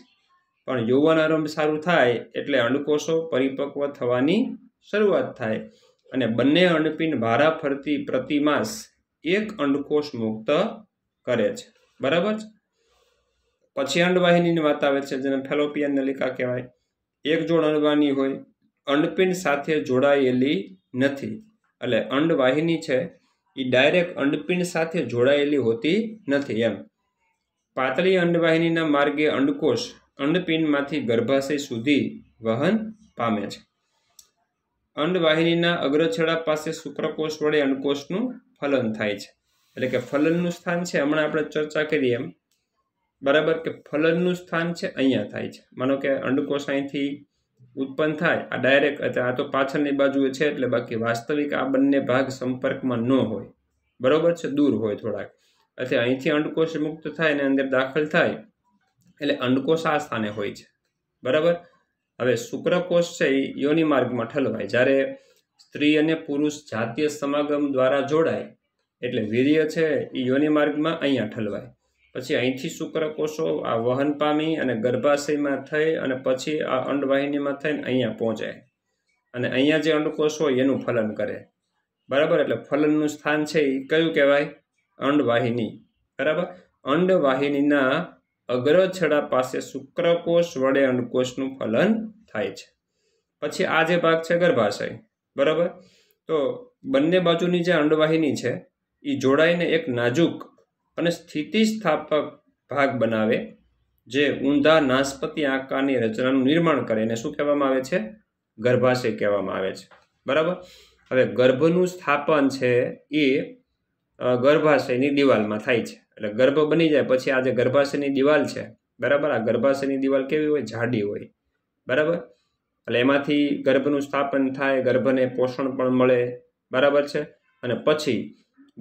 Speaker 1: પણ યૌવન આરંભ સારું થાય એટલે અંડકોષો પરિપક્વ થવાની શરૂઆત થાય અને બંને અંડપિંડ ભારા ફરતી પ્રતિમાસ એક અંડકોષ મુક્ત કરે છે બરાબર પછી અંડવાહિનીની વાત આવે છે જેને ફેલોપિયન નલિકા કહેવાય એક જોડ અંડવાની હોય અંડપિંડ સાથે જોડાયેલી નથી એટલે અંડવાહિની છે એ ડાયરેક્ટ અંડપિંડ સાથે જોડાયેલી હોતી નથી એમ પાતળી અંડવાહિનીના માર્ગે અંડકોષ અંડપિંડમાંથી ગર્ભાશય સુધી વહન પામે છે અંડવાહિનીના અગ્રછેડા પાસે શુક્રકોષ વડે અંડકોષનું ફલન થાય છે એટલે કે ફલનનું સ્થાન છે હમણાં આપણે ચર્ચા કરી એમ બરાબર કે ફલનનું સ્થાન છે અહીંયા થાય છે માનો કે અંડકોષ અહીંથી ઉત્પન્ન થાય આ ડાયરેક્ટ આ તો પાછળની બાજુએ છે એટલે બાકી વાસ્તવિક આ બંને ભાગ સંપર્કમાં ન હોય બરોબર છે દૂર હોય થોડાક એટલે અહીંથી અંડકોશ મુક્ત થાય અને અંદર દાખલ થાય એટલે અંડકોશ આ સ્થાને હોય છે બરાબર હવે શુક્રકોષ છે એ યોનિ માર્ગમાં ઠલવાય જ્યારે સ્ત્રી અને પુરુષ જાતીય સમાગમ દ્વારા જોડાય એટલે વીર્ય છે એ યોનિ માર્ગમાં અહીંયા ઠલવાય પછી અહીંથી શુક્રકોષો આ વહન પામી અને ગર્ભાશયમાં થઈ અને પછી આ અંડવાહિનીમાં થઈને અહીંયા પહોંચે અને અહીંયા જે અંડકોષ હોય એનું ફલન કરે બરાબર એટલે ફલનનું સ્થાન છે એ કયું કહેવાય અંડવાહિની બરાબર અંડવાહિનીના અગ્રછડા પાસે શુક્રકોષ વડે અંડકોષનું ફલન થાય છે પછી આ જે ભાગ છે ગર્ભાશય બરાબર તો બંને બાજુની જે અંડવાહિની છે એ જોડાઈને એક નાજુક અને સ્થિતિસ્થાપક ભાગ બનાવે જે ઊંધા નાસ્પતિ આકારની રચનાનું નિર્માણ કરે એને શું કહેવામાં આવે છે ગર્ભાશય કહેવામાં આવે છે બરાબર હવે ગર્ભનું સ્થાપન છે એ ગર્ભાશયની દિવાલમાં થાય છે એટલે ગર્ભ બની જાય પછી આ જે ગર્ભાશયની દિવાલ છે બરાબર આ ગર્ભાશયની દિવાલ કેવી હોય જાડી હોય બરાબર એટલે એમાંથી ગર્ભનું સ્થાપન થાય ગર્ભને પોષણ પણ મળે બરાબર છે અને પછી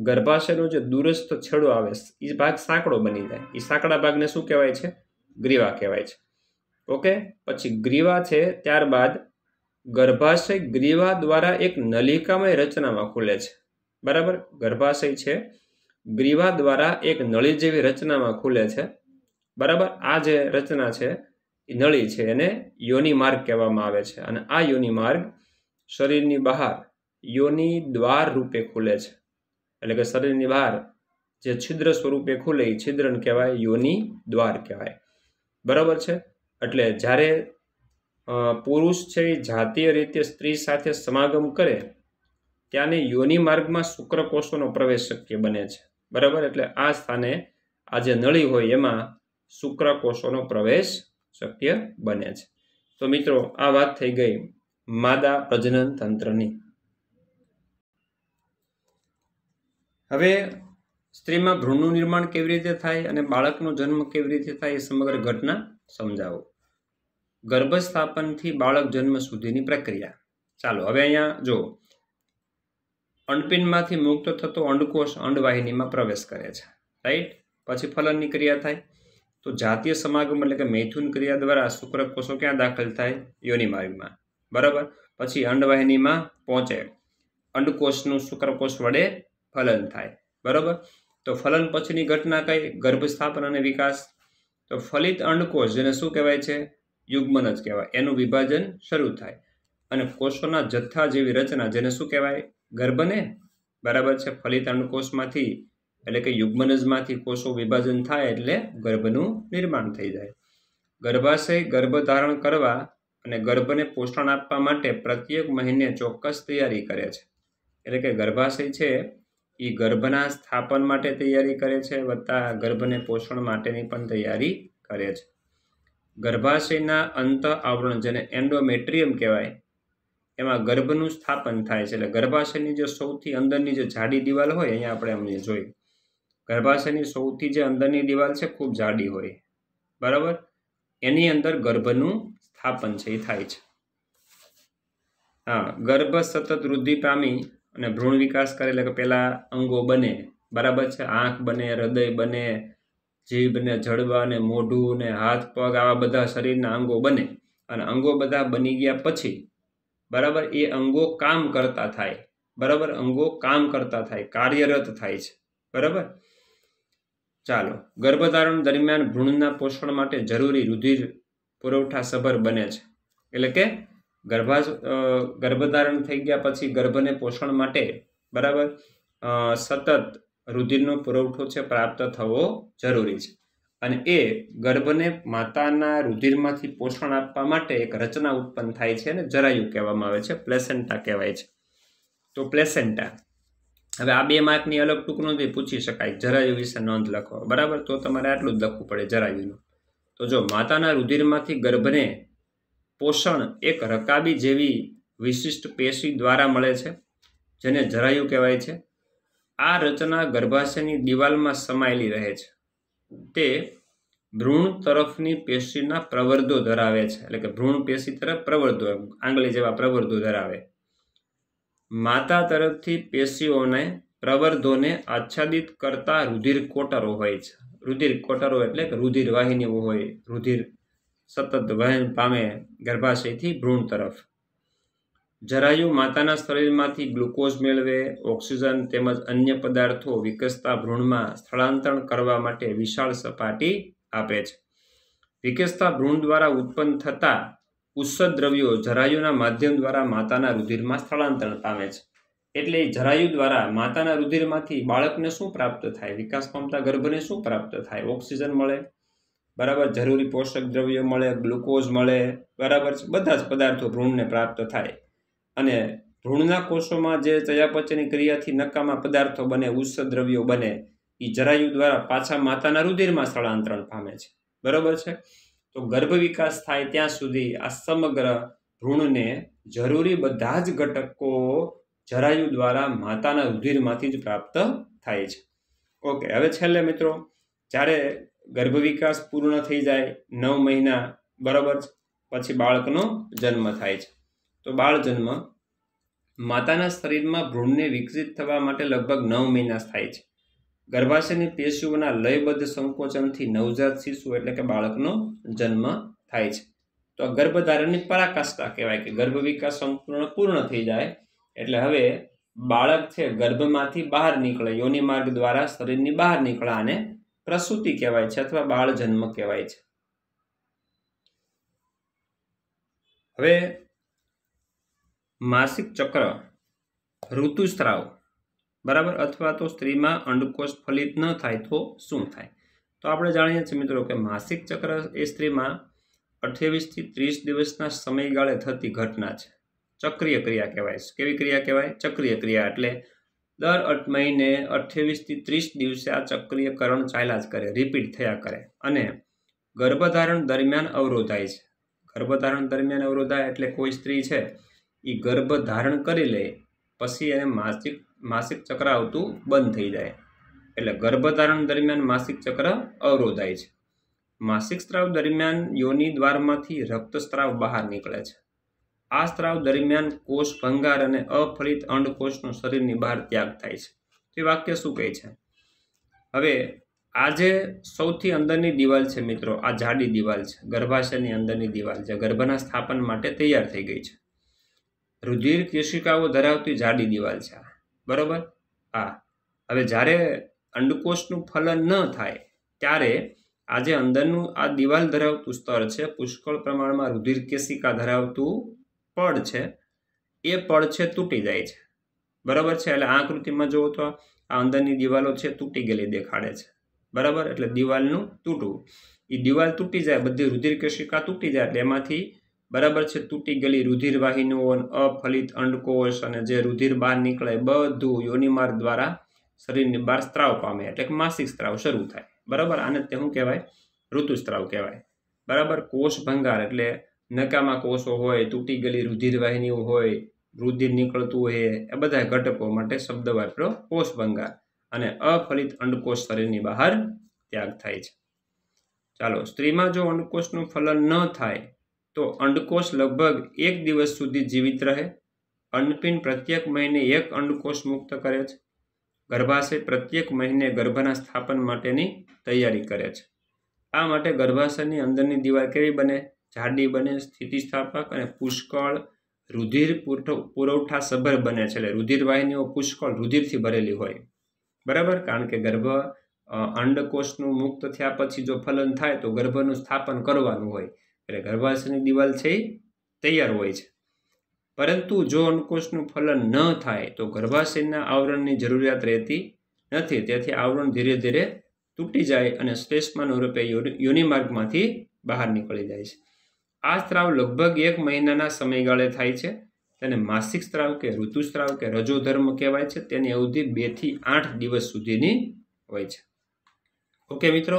Speaker 1: ગર્ભાશયનો જે દૂરસ્થ છેડો આવે એ ભાગ સાંકડો બની જાય એ સાંકડા ભાગને શું કહેવાય છે ગ્રીવા કહેવાય છે ઓકે પછી ગ્રીવા છે ત્યારબાદ ગર્ભાશય ગ્રીવા દ્વારા એક નલિકામય રચનામાં ખુલે છે બરાબર ગર્ભાશય છે ગ્રીવા દ્વારા એક નળી જેવી રચનામાં ખુલે છે બરાબર આ જે રચના છે એ નળી છે એને યોની માર્ગ કહેવામાં આવે છે અને આ યોની માર્ગ શરીરની બહાર યોની દ્વાર રૂપે ખુલે છે એટલે કે શરીરની બહાર જે છિદ્ર સ્વરૂપે ખુલે એ છિદ્રન કહેવાય યોની દ્વાર કહેવાય બરાબર છે એટલે જ્યારે પુરુષ છે એ જાતીય રીતે સ્ત્રી સાથે સમાગમ કરે ત્યાંની યોની માર્ગમાં શુક્રકોષોનો પ્રવેશ શક્ય બને છે બરાબર એટલે આ સ્થાને આ જે નળી હોય એમાં શુક્રકોષોનો પ્રવેશ શક્ય બને છે તો મિત્રો આ વાત થઈ ગઈ માદા પ્રજનન તંત્રની હવે સ્ત્રીમાં ભ્રૂણનું નિર્માણ કેવી રીતે થાય અને બાળકનો જન્મ કેવી રીતે થાય એ સમગ્ર ઘટના સમજાવો ગર્ભસ્થાપનથી બાળક જન્મ સુધીની પ્રક્રિયા ચાલો હવે અહીંયા જો અંડપિંડમાંથી મુક્ત થતો અંડકોષ અંડવાહિનીમાં પ્રવેશ કરે છે રાઈટ પછી ફલનની ક્રિયા થાય તો જાતીય સમાગમ એટલે કે મૈથુન ક્રિયા દ્વારા શુક્રકોષો ક્યાં દાખલ થાય યોનિમાર્ગમાં બરાબર પછી અંડવાહિનીમાં પહોંચે અંડકોષનું શુક્રકોષ વડે ફલન થાય બરાબર તો ફલન પછીની ઘટના કઈ ગર્ભસ્થાપન અને વિકાસ તો ફલિત અંડકોષ જેને શું કહેવાય છે યુગ્મન જ કહેવાય એનું વિભાજન શરૂ થાય અને કોષોના જથ્થા જેવી રચના જેને શું કહેવાય ગર્ભને બરાબર છે ફલિત અંડકોષમાંથી એટલે કે યુગ્મનજમાંથી કોષો વિભાજન થાય એટલે ગર્ભનું નિર્માણ થઈ જાય ગર્ભાશય ગર્ભ ધારણ કરવા અને ગર્ભને પોષણ આપવા માટે પ્રત્યેક મહિને ચોક્કસ તૈયારી કરે છે એટલે કે ગર્ભાશય છે એ ગર્ભના સ્થાપન માટે તૈયારી કરે છે વત્તા ગર્ભને પોષણ માટેની પણ તૈયારી કરે છે ગર્ભાશયના અંત આવરણ જેને એન્ડોમેટ્રિયમ કહેવાય એમાં ગર્ભનું સ્થાપન થાય છે એટલે ગર્ભાશયની જે સૌથી અંદરની જે જાડી દિવાલ હોય અહીંયા આપણે અમને જોઈ ગર્ભાશયની સૌથી જે અંદરની દિવાલ છે ખૂબ જાડી હોય બરાબર એની અંદર ગર્ભનું સ્થાપન છે એ થાય છે હા ગર્ભ સતત વૃદ્ધિ પામી અને ભ્રૂણ વિકાસ કરે એટલે કે પહેલાં અંગો બને બરાબર છે આંખ બને હૃદય બને જીભ ને જડબા ને મોઢું ને હાથ પગ આવા બધા શરીરના અંગો બને અને અંગો બધા બની ગયા પછી બરાબર એ અંગો કામ કરતા થાય બરાબર અંગો કામ કરતા થાય કાર્યરત થાય છે બરાબર ચાલો ગર્ભધારણ દરમિયાન ભ્રૂણના પોષણ માટે જરૂરી રુધિર પુરવઠા સભર બને છે એટલે કે ગર્ભા ગર્ભધારણ થઈ ગયા પછી ગર્ભને પોષણ માટે બરાબર સતત રુધિરનો પુરવઠો છે પ્રાપ્ત થવો જરૂરી છે અને એ ગર્ભને માતાના રુધિરમાંથી પોષણ આપવા માટે એક રચના ઉત્પન્ન થાય છે અને જરાયુ કહેવામાં આવે છે પ્લેસેન્ટા કહેવાય છે તો પ્લેસેન્ટા હવે આ બે માર્કની અલગ ટૂંકનોથી પૂછી શકાય જરાયુ વિશે નોંધ લખો બરાબર તો તમારે આટલું જ લખવું પડે જરાયુનું તો જો માતાના રુધિરમાંથી ગર્ભને પોષણ એક રકાબી જેવી વિશિષ્ટ પેશી દ્વારા મળે છે જેને જરાયુ કહેવાય છે આ રચના ગર્ભાશયની દિવાલમાં સમાયેલી રહે છે તે ભ્રૂણ તરફની પેશીના પ્રવર્ધો ધરાવે છે એટલે કે ભ્રૂણ પેશી તરફ પ્રવર્ધો આંગળી જેવા પ્રવર્ધો ધરાવે માતા તરફથી પેશીઓને પ્રવર્ધોને આચ્છાદિત કરતા રુધિર કોટરો હોય છે રુધિર કોટરો એટલે કે રુધિર વાહિનીઓ હોય રુધિર સતત વહન પામે ગર્ભાશયથી ભ્રૂણ તરફ જરાયુ માતાના શરીરમાંથી ગ્લુકોઝ મેળવે ઓક્સિજન તેમજ અન્ય પદાર્થો વિકસતા ભ્રૂણમાં સ્થળાંતરણ કરવા માટે વિશાળ સપાટી આપે છે વિકસતા ભ્રૂણ દ્વારા ઉત્પન્ન થતા ઉત્સદ દ્રવ્યો જરાયુના માધ્યમ દ્વારા માતાના રુધિરમાં સ્થળાંતરણ પામે છે એટલે જરાયુ દ્વારા માતાના રુધિરમાંથી બાળકને શું પ્રાપ્ત થાય વિકાસ પામતા ગર્ભને શું પ્રાપ્ત થાય ઓક્સિજન મળે બરાબર જરૂરી પોષક દ્રવ્યો મળે ગ્લુકોઝ મળે બરાબર બધા જ પદાર્થો ભ્રૂણને પ્રાપ્ત થાય અને ભ્રૂણના કોષોમાં જે ચયાપચયની ક્રિયાથી નકામા પદાર્થો બને ઉચ્ચ દ્રવ્યો બને એ જરાયુ દ્વારા પાછા માતાના રુધિરમાં સ્થળાંતરણ પામે છે બરાબર છે તો ગર્ભ વિકાસ થાય ત્યાં સુધી આ સમગ્ર ભ્રૂણને જરૂરી બધા જ ઘટકો જરાયુ દ્વારા માતાના રુધિરમાંથી જ પ્રાપ્ત થાય છે ઓકે હવે છેલ્લે મિત્રો જ્યારે ગર્ભ વિકાસ પૂર્ણ થઈ જાય નવ મહિના બરાબર પછી બાળકનો જન્મ થાય છે તો બાળ જન્મ માતાના શરીરમાં ભ્રૂણને વિકસિત થવા માટે લગભગ નવ મહિના થાય છે ગર્ભાશયની પેશીઓના લયબદ્ધ સંકોચનથી નવજાત શિશુ એટલે કે બાળકનો જન્મ થાય છે તો આ ગર્ભધારણની પરાકાષ્ઠા કહેવાય કે ગર્ભ વિકાસ સંપૂર્ણ પૂર્ણ થઈ જાય એટલે હવે બાળક છે ગર્ભમાંથી બહાર નીકળે યોનિ માર્ગ દ્વારા શરીરની બહાર નીકળે અને પ્રસૂતિ કહેવાય છે અથવા બાળ જન્મ કહેવાય છે હવે માસિક ચક્ર ઋતુસ્ત્રાવ બરાબર અથવા તો સ્ત્રીમાં અંડકોષ ફલિત ન થાય તો શું થાય તો આપણે જાણીએ છીએ મિત્રો કે માસિક ચક્ર એ સ્ત્રીમાં અઠ્યાવીસથી ત્રીસ દિવસના સમયગાળે થતી ઘટના છે ચક્રિય ક્રિયા કહેવાય કેવી ક્રિયા કહેવાય ચક્રિય ક્રિયા એટલે દર અઠ મહિને અઠ્યાવીસથી ત્રીસ દિવસે આ ચક્રીયકરણ ચાલ્યા જ કરે રિપીટ થયા કરે અને ગર્ભધારણ દરમિયાન અવરોધાય છે ગર્ભધારણ દરમિયાન અવરોધાય એટલે કોઈ સ્ત્રી છે એ ગર્ભધારણ કરી લે પછી એને માસિક માસિક ચક્ર આવતું બંધ થઈ જાય એટલે ગર્ભધારણ દરમિયાન માસિક ચક્ર અવરોધાય છે માસિક સ્ત્રાવ દરમિયાન યોનિ દ્વારમાંથી રક્તસ્ત્રાવ બહાર નીકળે છે આ સ્ત્રાવ દરમિયાન કોષ ભંગાર અને અફલિત અંડકોષનો શરીરની બહાર ત્યાગ થાય છે તે વાક્ય શું કહે છે હવે આજે સૌથી અંદરની દિવાલ છે મિત્રો આ જાડી દિવાલ છે ગર્ભાશયની અંદરની દિવાલ છે ગર્ભના સ્થાપન માટે તૈયાર થઈ ગઈ છે રુધિર કેશિકાઓ ધરાવતી જાડી દિવાલ છે બરોબર હા હવે જ્યારે અંડકોષનું ફલન ન થાય ત્યારે આજે અંદરનું આ દિવાલ ધરાવતું સ્તર છે પુષ્કળ પ્રમાણમાં રુધિર કેશિકા ધરાવતું પડ છે એ પડ છે તૂટી જાય છે બરાબર છે એટલે આ આકૃતિમાં જુઓ તો આ અંદરની દિવાલો છે તૂટી ગયેલી દેખાડે છે બરાબર એટલે દિવાલનું તૂટવું એ દિવાલ તૂટી જાય બધી રુધિરકેશિકા તૂટી જાય એટલે એમાંથી બરાબર છે તૂટી ગયેલી રુધિરવાહિનીઓ અફલિત અંડકોષ અને જે રુધિર બહાર નીકળે બધું યોનિમાર્ગ દ્વારા શરીરની બહાર સ્ત્રાવ પામે એટલે કે માસિક સ્ત્રાવ શરૂ થાય બરાબર આને તે શું કહેવાય ઋતુસ્ત્રાવ કહેવાય બરાબર કોષ ભંગાર એટલે નકામા કોષો હોય તૂટી ગયેલી રુધિરવાહિનીઓ હોય રુધિર નીકળતું હોય એ બધા ઘટકો માટે શબ્દ વાપર્યો કોષભંગાર અને અફલિત અંડકોષ શરીરની બહાર ત્યાગ થાય છે ચાલો સ્ત્રીમાં જો અંડકોષનું ફલન ન થાય તો અંડકોષ લગભગ એક દિવસ સુધી જીવિત રહે અંડપિંડ પ્રત્યેક મહિને એક અંડકોષ મુક્ત કરે છે ગર્ભાશય પ્રત્યેક મહિને ગર્ભના સ્થાપન માટેની તૈયારી કરે છે આ માટે ગર્ભાશયની અંદરની દીવાલ કેવી બને જાડી બને સ્થિતિસ્થાપક અને પુષ્કળ રુધિર પુરવઠા સભર બને છે એટલે રુધિરવાહિનીઓ પુષ્કળ રુધિરથી ભરેલી હોય બરાબર કારણ કે ગર્ભ અંડકોષનું મુક્ત થયા પછી જો ફલન થાય તો ગર્ભનું સ્થાપન કરવાનું હોય એટલે ગર્ભાશયની દિવાલ છે તૈયાર હોય છે પરંતુ જો અંડકોષનું ફલન ન થાય તો ગર્ભાશયના આવરણની જરૂરિયાત રહેતી નથી તેથી આવરણ ધીરે ધીરે તૂટી જાય અને શ્લેષ્માનું રૂપે યોનિમાર્ગમાંથી બહાર નીકળી જાય છે આ સ્ત્રાવ લગભગ એક મહિનાના સમયગાળે થાય છે તેને માસિક સ્ત્રાવ કે ઋતુસ્ત્રાવ કે રજોધર્મ કહેવાય છે તેની અવધિ બેથી આઠ દિવસ સુધીની હોય છે ઓકે મિત્રો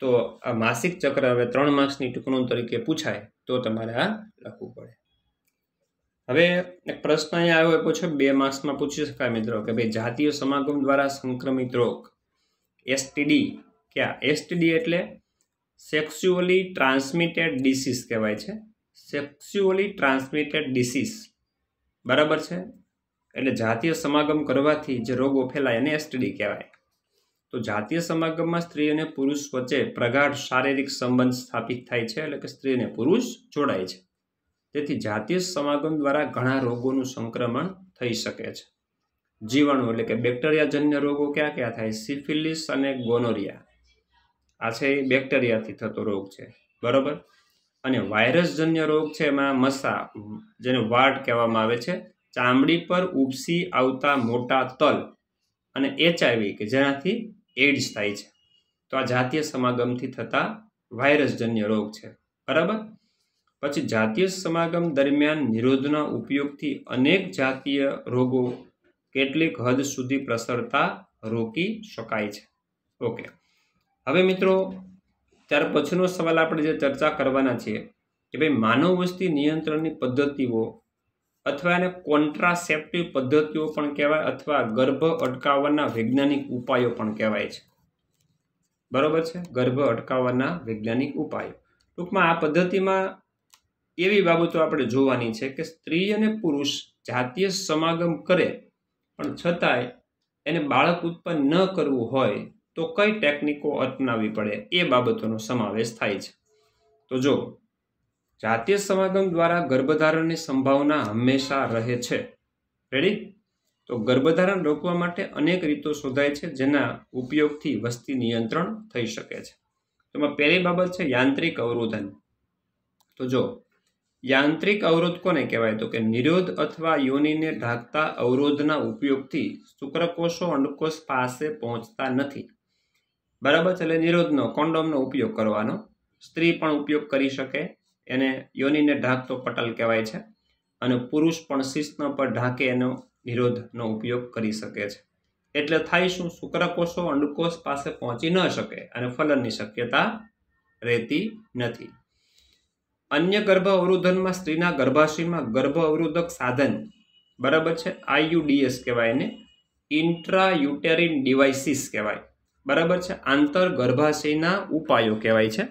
Speaker 1: તો આ માસિક ચક્ર હવે ત્રણ માસની ટૂંકણું તરીકે પૂછાય તો તમારે આ લખવું પડે હવે એક પ્રશ્ન અહીંયા આવ્યો પૂછો બે માસમાં પૂછી શકાય મિત્રો કે ભાઈ જાતીય સમાગમ દ્વારા સંક્રમિત રોગ એસટીડી ક્યાં એસટીડી એટલે સેક્સ્યુઅલી ટ્રાન્સમિટેડ ડિસીઝ કહેવાય છે સેક્સ્યુઅલી ટ્રાન્સમિટેડ ડિસીઝ બરાબર છે એટલે જાતીય સમાગમ કરવાથી જે રોગો ફેલાય એને એસટીડી કહેવાય તો જાતીય સમાગમમાં સ્ત્રી અને પુરુષ વચ્ચે પ્રગાઢ શારીરિક સંબંધ સ્થાપિત થાય છે એટલે કે સ્ત્રી અને પુરુષ જોડાય છે તેથી જાતીય સમાગમ દ્વારા ઘણા રોગોનું સંક્રમણ થઈ શકે છે જીવાણુ એટલે કે બેક્ટેરિયાજન્ય રોગો ક્યાં ક્યાં થાય સિફિલિસ અને ગોનોરિયા આ છે એ બેક્ટેરિયાથી થતો રોગ છે બરાબર અને વાયરસજન્ય રોગ છે એમાં મસા જેને વાટ કહેવામાં આવે છે ચામડી પર ઉપસી આવતા મોટા તલ અને એચઆઈવી કે જેનાથી એડ્સ થાય છે તો આ જાતીય સમાગમથી થતા વાયરસજન્ય રોગ છે બરાબર પછી જાતીય સમાગમ દરમિયાન નિરોધના ઉપયોગથી અનેક જાતીય રોગો કેટલીક હદ સુધી પ્રસરતા રોકી શકાય છે ઓકે હવે મિત્રો ત્યાર પછીનો સવાલ આપણે જે ચર્ચા કરવાના છીએ કે ભાઈ માનવ વસ્તી નિયંત્રણની પદ્ધતિઓ અથવા એને કોન્ટ્રાસેપ્ટિવ પદ્ધતિઓ પણ કહેવાય અથવા ગર્ભ અટકાવવાના વૈજ્ઞાનિક ઉપાયો પણ કહેવાય છે બરોબર છે ગર્ભ અટકાવવાના વૈજ્ઞાનિક ઉપાયો ટૂંકમાં આ પદ્ધતિમાં એવી બાબતો આપણે જોવાની છે કે સ્ત્રી અને પુરુષ જાતીય સમાગમ કરે પણ છતાંય એને બાળક ઉત્પન્ન ન કરવું હોય તો કઈ ટેકનિકો અપનાવવી પડે એ બાબતોનો સમાવેશ થાય છે તો જો જાતીય સમાગમ દ્વારા ગર્ભધારણની સંભાવના હંમેશા રહે છે રેડી તો ગર્ભધારણ રોકવા માટે અનેક રીતો શોધાય છે જેના ઉપયોગથી વસ્તી નિયંત્રણ થઈ શકે છે તેમાં પહેલી બાબત છે યાંત્રિક અવરોધન તો જો યાંત્રિક અવરોધ કોને કહેવાય તો કે નિરોધ અથવા યોનિને ઢાંકતા અવરોધના ઉપયોગથી શુક્રકોષો અંડકોષ પાસે પહોંચતા નથી બરાબર છે એટલે નિરોધનો કોન્ડોમનો ઉપયોગ કરવાનો સ્ત્રી પણ ઉપયોગ કરી શકે એને યોનિને ઢાંકતો પટલ કહેવાય છે અને પુરુષ પણ શિસ્ત પર ઢાંકે એનો નિરોધનો ઉપયોગ કરી શકે છે એટલે થાય શું શુક્રકોષો અંડકોષ પાસે પહોંચી ન શકે અને ફલનની શક્યતા રહેતી નથી અન્ય ગર્ભ અવરોધનમાં સ્ત્રીના ગર્ભાશયમાં ગર્ભ અવરોધક સાધન બરાબર છે આઈયુડીએસ કહેવાય એને ઇન્ટ્રાયુટેરિન ડિવાઇસીસ કહેવાય બરાબર છે આંતર ગર્ભાશયના ઉપાયો કહેવાય છે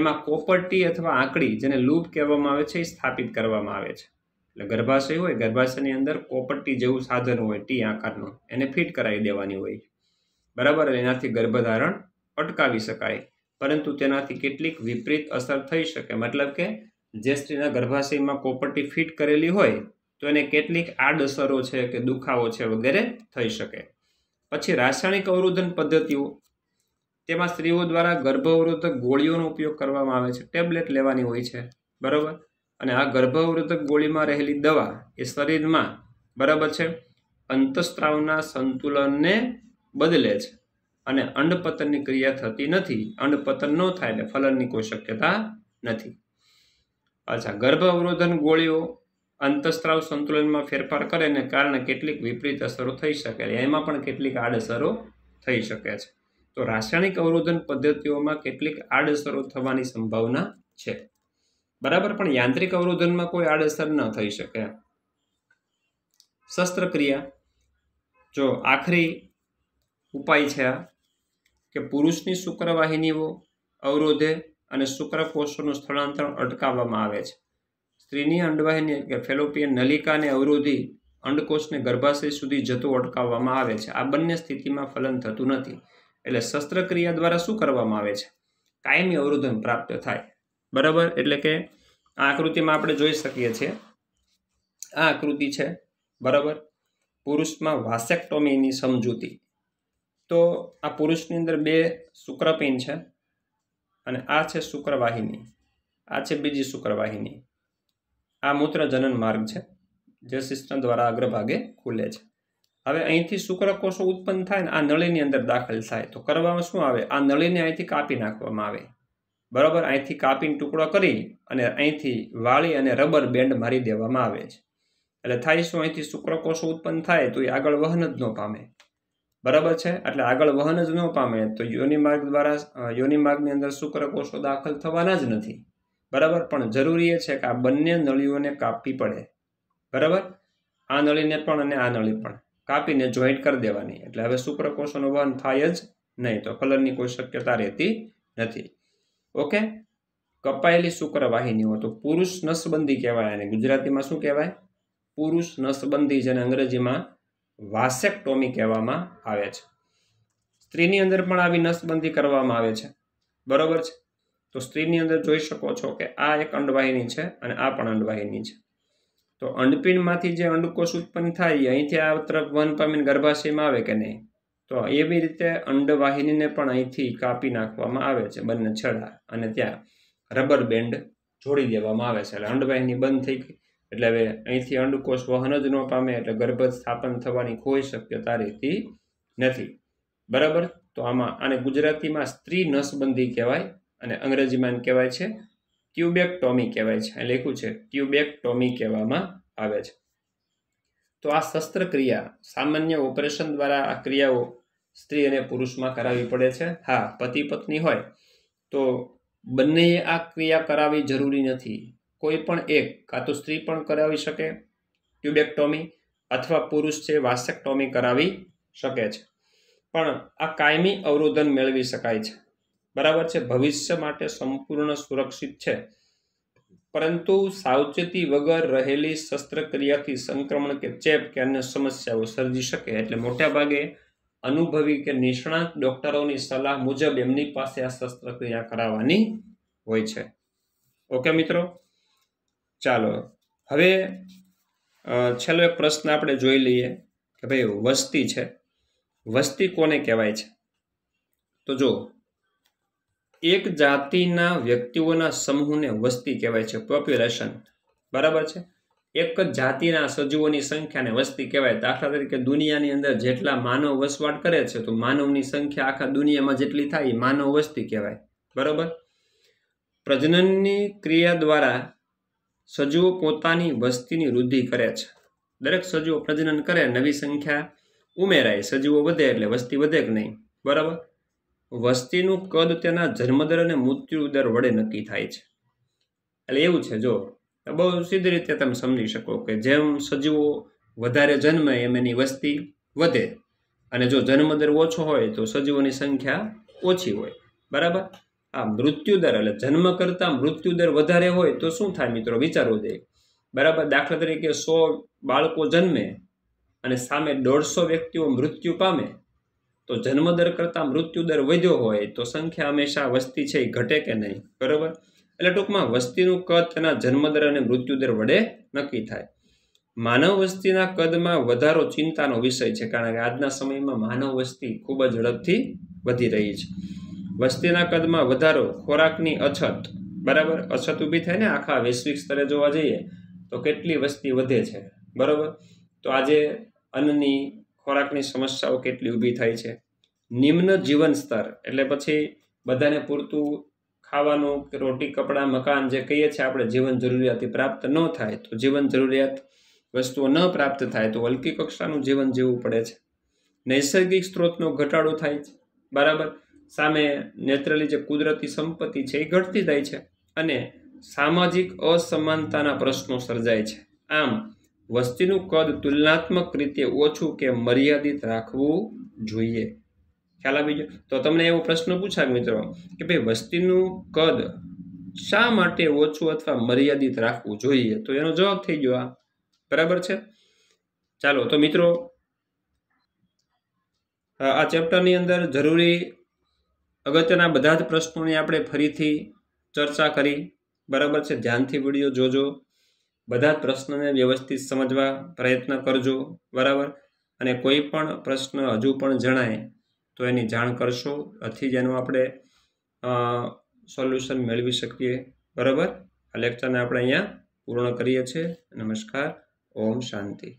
Speaker 1: એમાં કોપરટી અથવા આંકડી જેને લૂપ કહેવામાં આવે છે એ સ્થાપિત કરવામાં આવે છે એટલે ગર્ભાશય હોય ગર્ભાશયની અંદર કોપરટી જેવું સાધન હોય ટી આકારનું એને ફિટ કરાવી દેવાની હોય બરાબર એનાથી ગર્ભધારણ અટકાવી શકાય પરંતુ તેનાથી કેટલીક વિપરીત અસર થઈ શકે મતલબ કે જે સ્ત્રીના ગર્ભાશયમાં કોપરટી ફિટ કરેલી હોય તો એને કેટલીક આડઅસરો છે કે દુખાવો છે વગેરે થઈ શકે પછી રાસાયણિક અવરોધન પદ્ધતિઓ તેમાં સ્ત્રીઓ દ્વારા ગર્ભ અવરોધક ગોળીઓનો ઉપયોગ કરવામાં આવે છે ટેબ્લેટ લેવાની હોય છે બરાબર અને આ ગર્ભ અવરોધક ગોળીમાં રહેલી દવા એ શરીરમાં બરાબર છે અંતસ્ત્રાવના સંતુલનને બદલે છે અને અંડપતનની ક્રિયા થતી નથી અંડપતન ન થાય એટલે ફલનની કોઈ શક્યતા નથી અચ્છા ગર્ભ અવરોધન ગોળીઓ અંતઃસ્ત્રાવ સંતુલનમાં ફેરફાર કરેને કારણે કેટલીક વિપરીત અસરો થઈ શકે છે એમાં પણ કેટલીક આડઅસરો થઈ શકે છે તો રાસાયણિક અવરોધન પદ્ધતિઓમાં કેટલીક આડઅસરો થવાની સંભાવના છે બરાબર પણ યાંત્રિક અવરોધનમાં કોઈ આડઅસર ન થઈ શકે શસ્ત્રક્રિયા જો આખરી ઉપાય છે આ કે પુરુષની શુક્રવાહિનીઓ અવરોધે અને શુક્રકોષોનું સ્થળાંતર અટકાવવામાં આવે છે સ્ત્રીની અંડવાહિની કે ફેલોપિયન નલિકાને અવરોધી અંડકોષને ગર્ભાશય સુધી જતું અટકાવવામાં આવે છે આ બંને સ્થિતિમાં ફલન થતું નથી એટલે શસ્ત્રક્રિયા દ્વારા શું કરવામાં આવે છે કાયમી અવરોધન પ્રાપ્ત થાય બરાબર એટલે કે આ આકૃતિમાં આપણે જોઈ શકીએ છીએ આ આકૃતિ છે બરાબર પુરુષમાં વાસેક્ટોમીની સમજૂતી તો આ પુરુષની અંદર બે શુક્રપિન છે અને આ છે શુક્રવાહિની આ છે બીજી શુક્રવાહિની આ મૂત્રજનન માર્ગ છે જે સિસ્ટમ દ્વારા અગ્રભાગે ખુલે છે હવે અહીંથી શુક્રકોષો ઉત્પન્ન થાય ને આ નળીની અંદર દાખલ થાય તો કરવામાં શું આવે આ નળીને અહીંથી કાપી નાખવામાં આવે બરાબર અહીંથી કાપીને ટુકડો કરી અને અહીંથી વાળી અને રબર બેન્ડ મારી દેવામાં આવે છે એટલે થાય શું અહીંથી શુક્રકોષો ઉત્પન્ન થાય તો એ આગળ વહન જ ન પામે બરાબર છે એટલે આગળ વહન જ ન પામે તો યોનિ માર્ગ દ્વારા યોનિ માર્ગની અંદર શુક્રકોષો દાખલ થવાના જ નથી બરાબર પણ જરૂરી એ છે કે આ બંને નળીઓને કાપવી પડે બરાબર આ નળીને પણ અને આ નળી પણ કાપીને જોઈન્ટ કરી દેવાની એટલે હવે શુક્રકોષોનું વહન થાય જ નહીં તો કલરની કોઈ શક્યતા રહેતી નથી ઓકે કપાયેલી શુક્રવાહિનીઓ તો પુરુષ નસબંધી કહેવાય અને ગુજરાતીમાં શું કહેવાય પુરુષ નસબંધી જેને અંગ્રેજીમાં વાસેક્ટોમી કહેવામાં આવે છે સ્ત્રીની અંદર પણ આવી નસબંધી કરવામાં આવે છે બરોબર છે તો સ્ત્રીની અંદર જોઈ શકો છો કે આ એક અંડવાહિની છે અને આ પણ અંડવાહિની છે તો અંડપિંડમાંથી જે અંડકોષ ઉત્પન્ન થાય અહીંથી આ તરફ વન પામીને ગર્ભાશયમાં આવે કે નહીં તો એવી રીતે અંડવાહિનીને પણ અહીંથી કાપી નાખવામાં આવે છે બંને છેડા અને ત્યાં રબર બેન્ડ જોડી દેવામાં આવે છે એટલે અંડવાહિની બંધ થઈ ગઈ એટલે હવે અહીંથી અંડકોષ વહન જ ન પામે એટલે ગર્ભ સ્થાપન થવાની કોઈ શક્યતા રહેતી નથી બરાબર તો આમાં આને ગુજરાતીમાં સ્ત્રી નસબંધી કહેવાય અને અંગ્રેજીમાં કહેવાય છે ટોમી કહેવાય છે લખ્યું છે ટોમી કહેવામાં આવે છે તો આ શસ્ત્રક્રિયા સામાન્ય ઓપરેશન દ્વારા આ ક્રિયાઓ સ્ત્રી અને પુરુષમાં કરાવી પડે છે હા પતિ પત્ની હોય તો બંનેએ આ ક્રિયા કરાવવી જરૂરી નથી કોઈ પણ એક કાં તો સ્ત્રી પણ કરાવી શકે ટ્યુબેક્ટોમી અથવા પુરુષ છે વાસેક્ટોમી કરાવી શકે છે પણ આ કાયમી અવરોધન મેળવી શકાય છે બરાબર છે ભવિષ્ય માટે સંપૂર્ણ સુરક્ષિત છે પરંતુ સાવચેતી વગર રહેલી શસ્ત્રક્રિયાથી સંક્રમણ કે ચેપ કે અન્ય સમસ્યાઓ સર્જી શકે એટલે મોટાભાગે અનુભવી કે નિષ્ણાત ડોક્ટરોની સલાહ મુજબ એમની પાસે આ શસ્ત્રક્રિયા કરાવવાની હોય છે ઓકે મિત્રો ચાલો હવે છેલ્લો એક પ્રશ્ન આપણે જોઈ લઈએ કે ભાઈ વસ્તી છે વસ્તી કોને કહેવાય છે તો જો એક જાતિના વ્યક્તિઓના સમૂહને વસ્તી કહેવાય છે પોપ્યુલેશન બરાબર છે એક જ જાતિના સજીવોની સંખ્યાને વસ્તી કહેવાય દાખલા તરીકે દુનિયાની અંદર જેટલા માનવ વસવાટ કરે છે તો માનવની સંખ્યા આખા દુનિયામાં જેટલી થાય એ માનવ વસ્તી કહેવાય બરાબર પ્રજનનની ક્રિયા દ્વારા સજીવો પોતાની વસ્તીની વૃદ્ધિ કરે છે દરેક સજીવો પ્રજનન કરે નવી સંખ્યા ઉમેરાય સજીવો વધે એટલે વસ્તી વધે કે નહીં બરાબર વસ્તીનું કદ તેના જન્મદર અને મૃત્યુ દર વડે નક્કી થાય છે એટલે એવું છે જો બહુ સીધી રીતે તમે સમજી શકો કે જેમ સજીવો વધારે જન્મે એમ એની વસ્તી વધે અને જો જન્મદર ઓછો હોય તો સજીવોની સંખ્યા ઓછી હોય બરાબર આ મૃત્યુદર એટલે જન્મ કરતાં મૃત્યુદર વધારે હોય તો શું થાય મિત્રો વિચારવું જોઈએ બરાબર દાખલા તરીકે સો બાળકો જન્મે અને સામે દોઢસો વ્યક્તિઓ મૃત્યુ પામે તો જન્મદર કરતાં મૃત્યુદર વધ્યો હોય તો સંખ્યા હંમેશા વસ્તી છે એ ઘટે કે નહીં બરાબર એટલે ટૂંકમાં વસ્તીનું કદ તેના જન્મદર અને મૃત્યુદર વડે નક્કી થાય માનવ વસ્તીના કદમાં વધારો ચિંતાનો વિષય છે કારણ કે આજના સમયમાં માનવ વસ્તી ખૂબ જ ઝડપથી વધી રહી છે વસ્તીના કદમાં વધારો ખોરાકની અછત બરાબર અછત ઊભી થાય ને આખા વૈશ્વિક સ્તરે જોવા જઈએ તો કેટલી વસ્તી વધે છે બરાબર તો આજે અન્નની ખોરાકની સમસ્યાઓ કેટલી ઊભી થાય છે નિમ્ન જીવન સ્તર એટલે પછી બધાને પૂરતું ખાવાનું કે રોટી કપડાં મકાન જે કહીએ છીએ આપણે જીવન જરૂરિયાતથી પ્રાપ્ત ન થાય તો જીવન જરૂરિયાત વસ્તુઓ ન પ્રાપ્ત થાય તો હલકી કક્ષાનું જીવન જીવવું પડે છે નૈસર્ગિક સ્ત્રોતનો ઘટાડો થાય છે બરાબર સામે નેત્રલી જે કુદરતી સંપત્તિ છે એ ઘટતી જાય છે અને સામાજિક અસમાનતાના પ્રશ્નો સર્જાય છે આમ વસ્તીનું કદ તુલનાત્મક રીતે ઓછું કે મર્યાદિત રાખવું જોઈએ ખ્યાલ આવી ગયો તો તમને એવો પ્રશ્ન પૂછાય મિત્રો કે ભાઈ વસ્તીનું કદ શા માટે ઓછું અથવા મર્યાદિત રાખવું જોઈએ તો એનો જવાબ થઈ ગયો આ બરાબર છે ચાલો તો મિત્રો આ ચેપ્ટરની અંદર જરૂરી અગત્યના બધા જ પ્રશ્નોની આપણે ફરીથી ચર્ચા કરી બરાબર છે ધ્યાનથી વિડીયો જોજો બધા પ્રશ્નને વ્યવસ્થિત સમજવા પ્રયત્ન કરજો બરાબર અને કોઈ પણ પ્રશ્ન હજુ પણ જણાય તો એની જાણ કરશો આથી જ એનું આપણે સોલ્યુશન મેળવી શકીએ બરાબર આ લેક્ચરને આપણે અહીંયા પૂર્ણ કરીએ છીએ નમસ્કાર ઓમ શાંતિ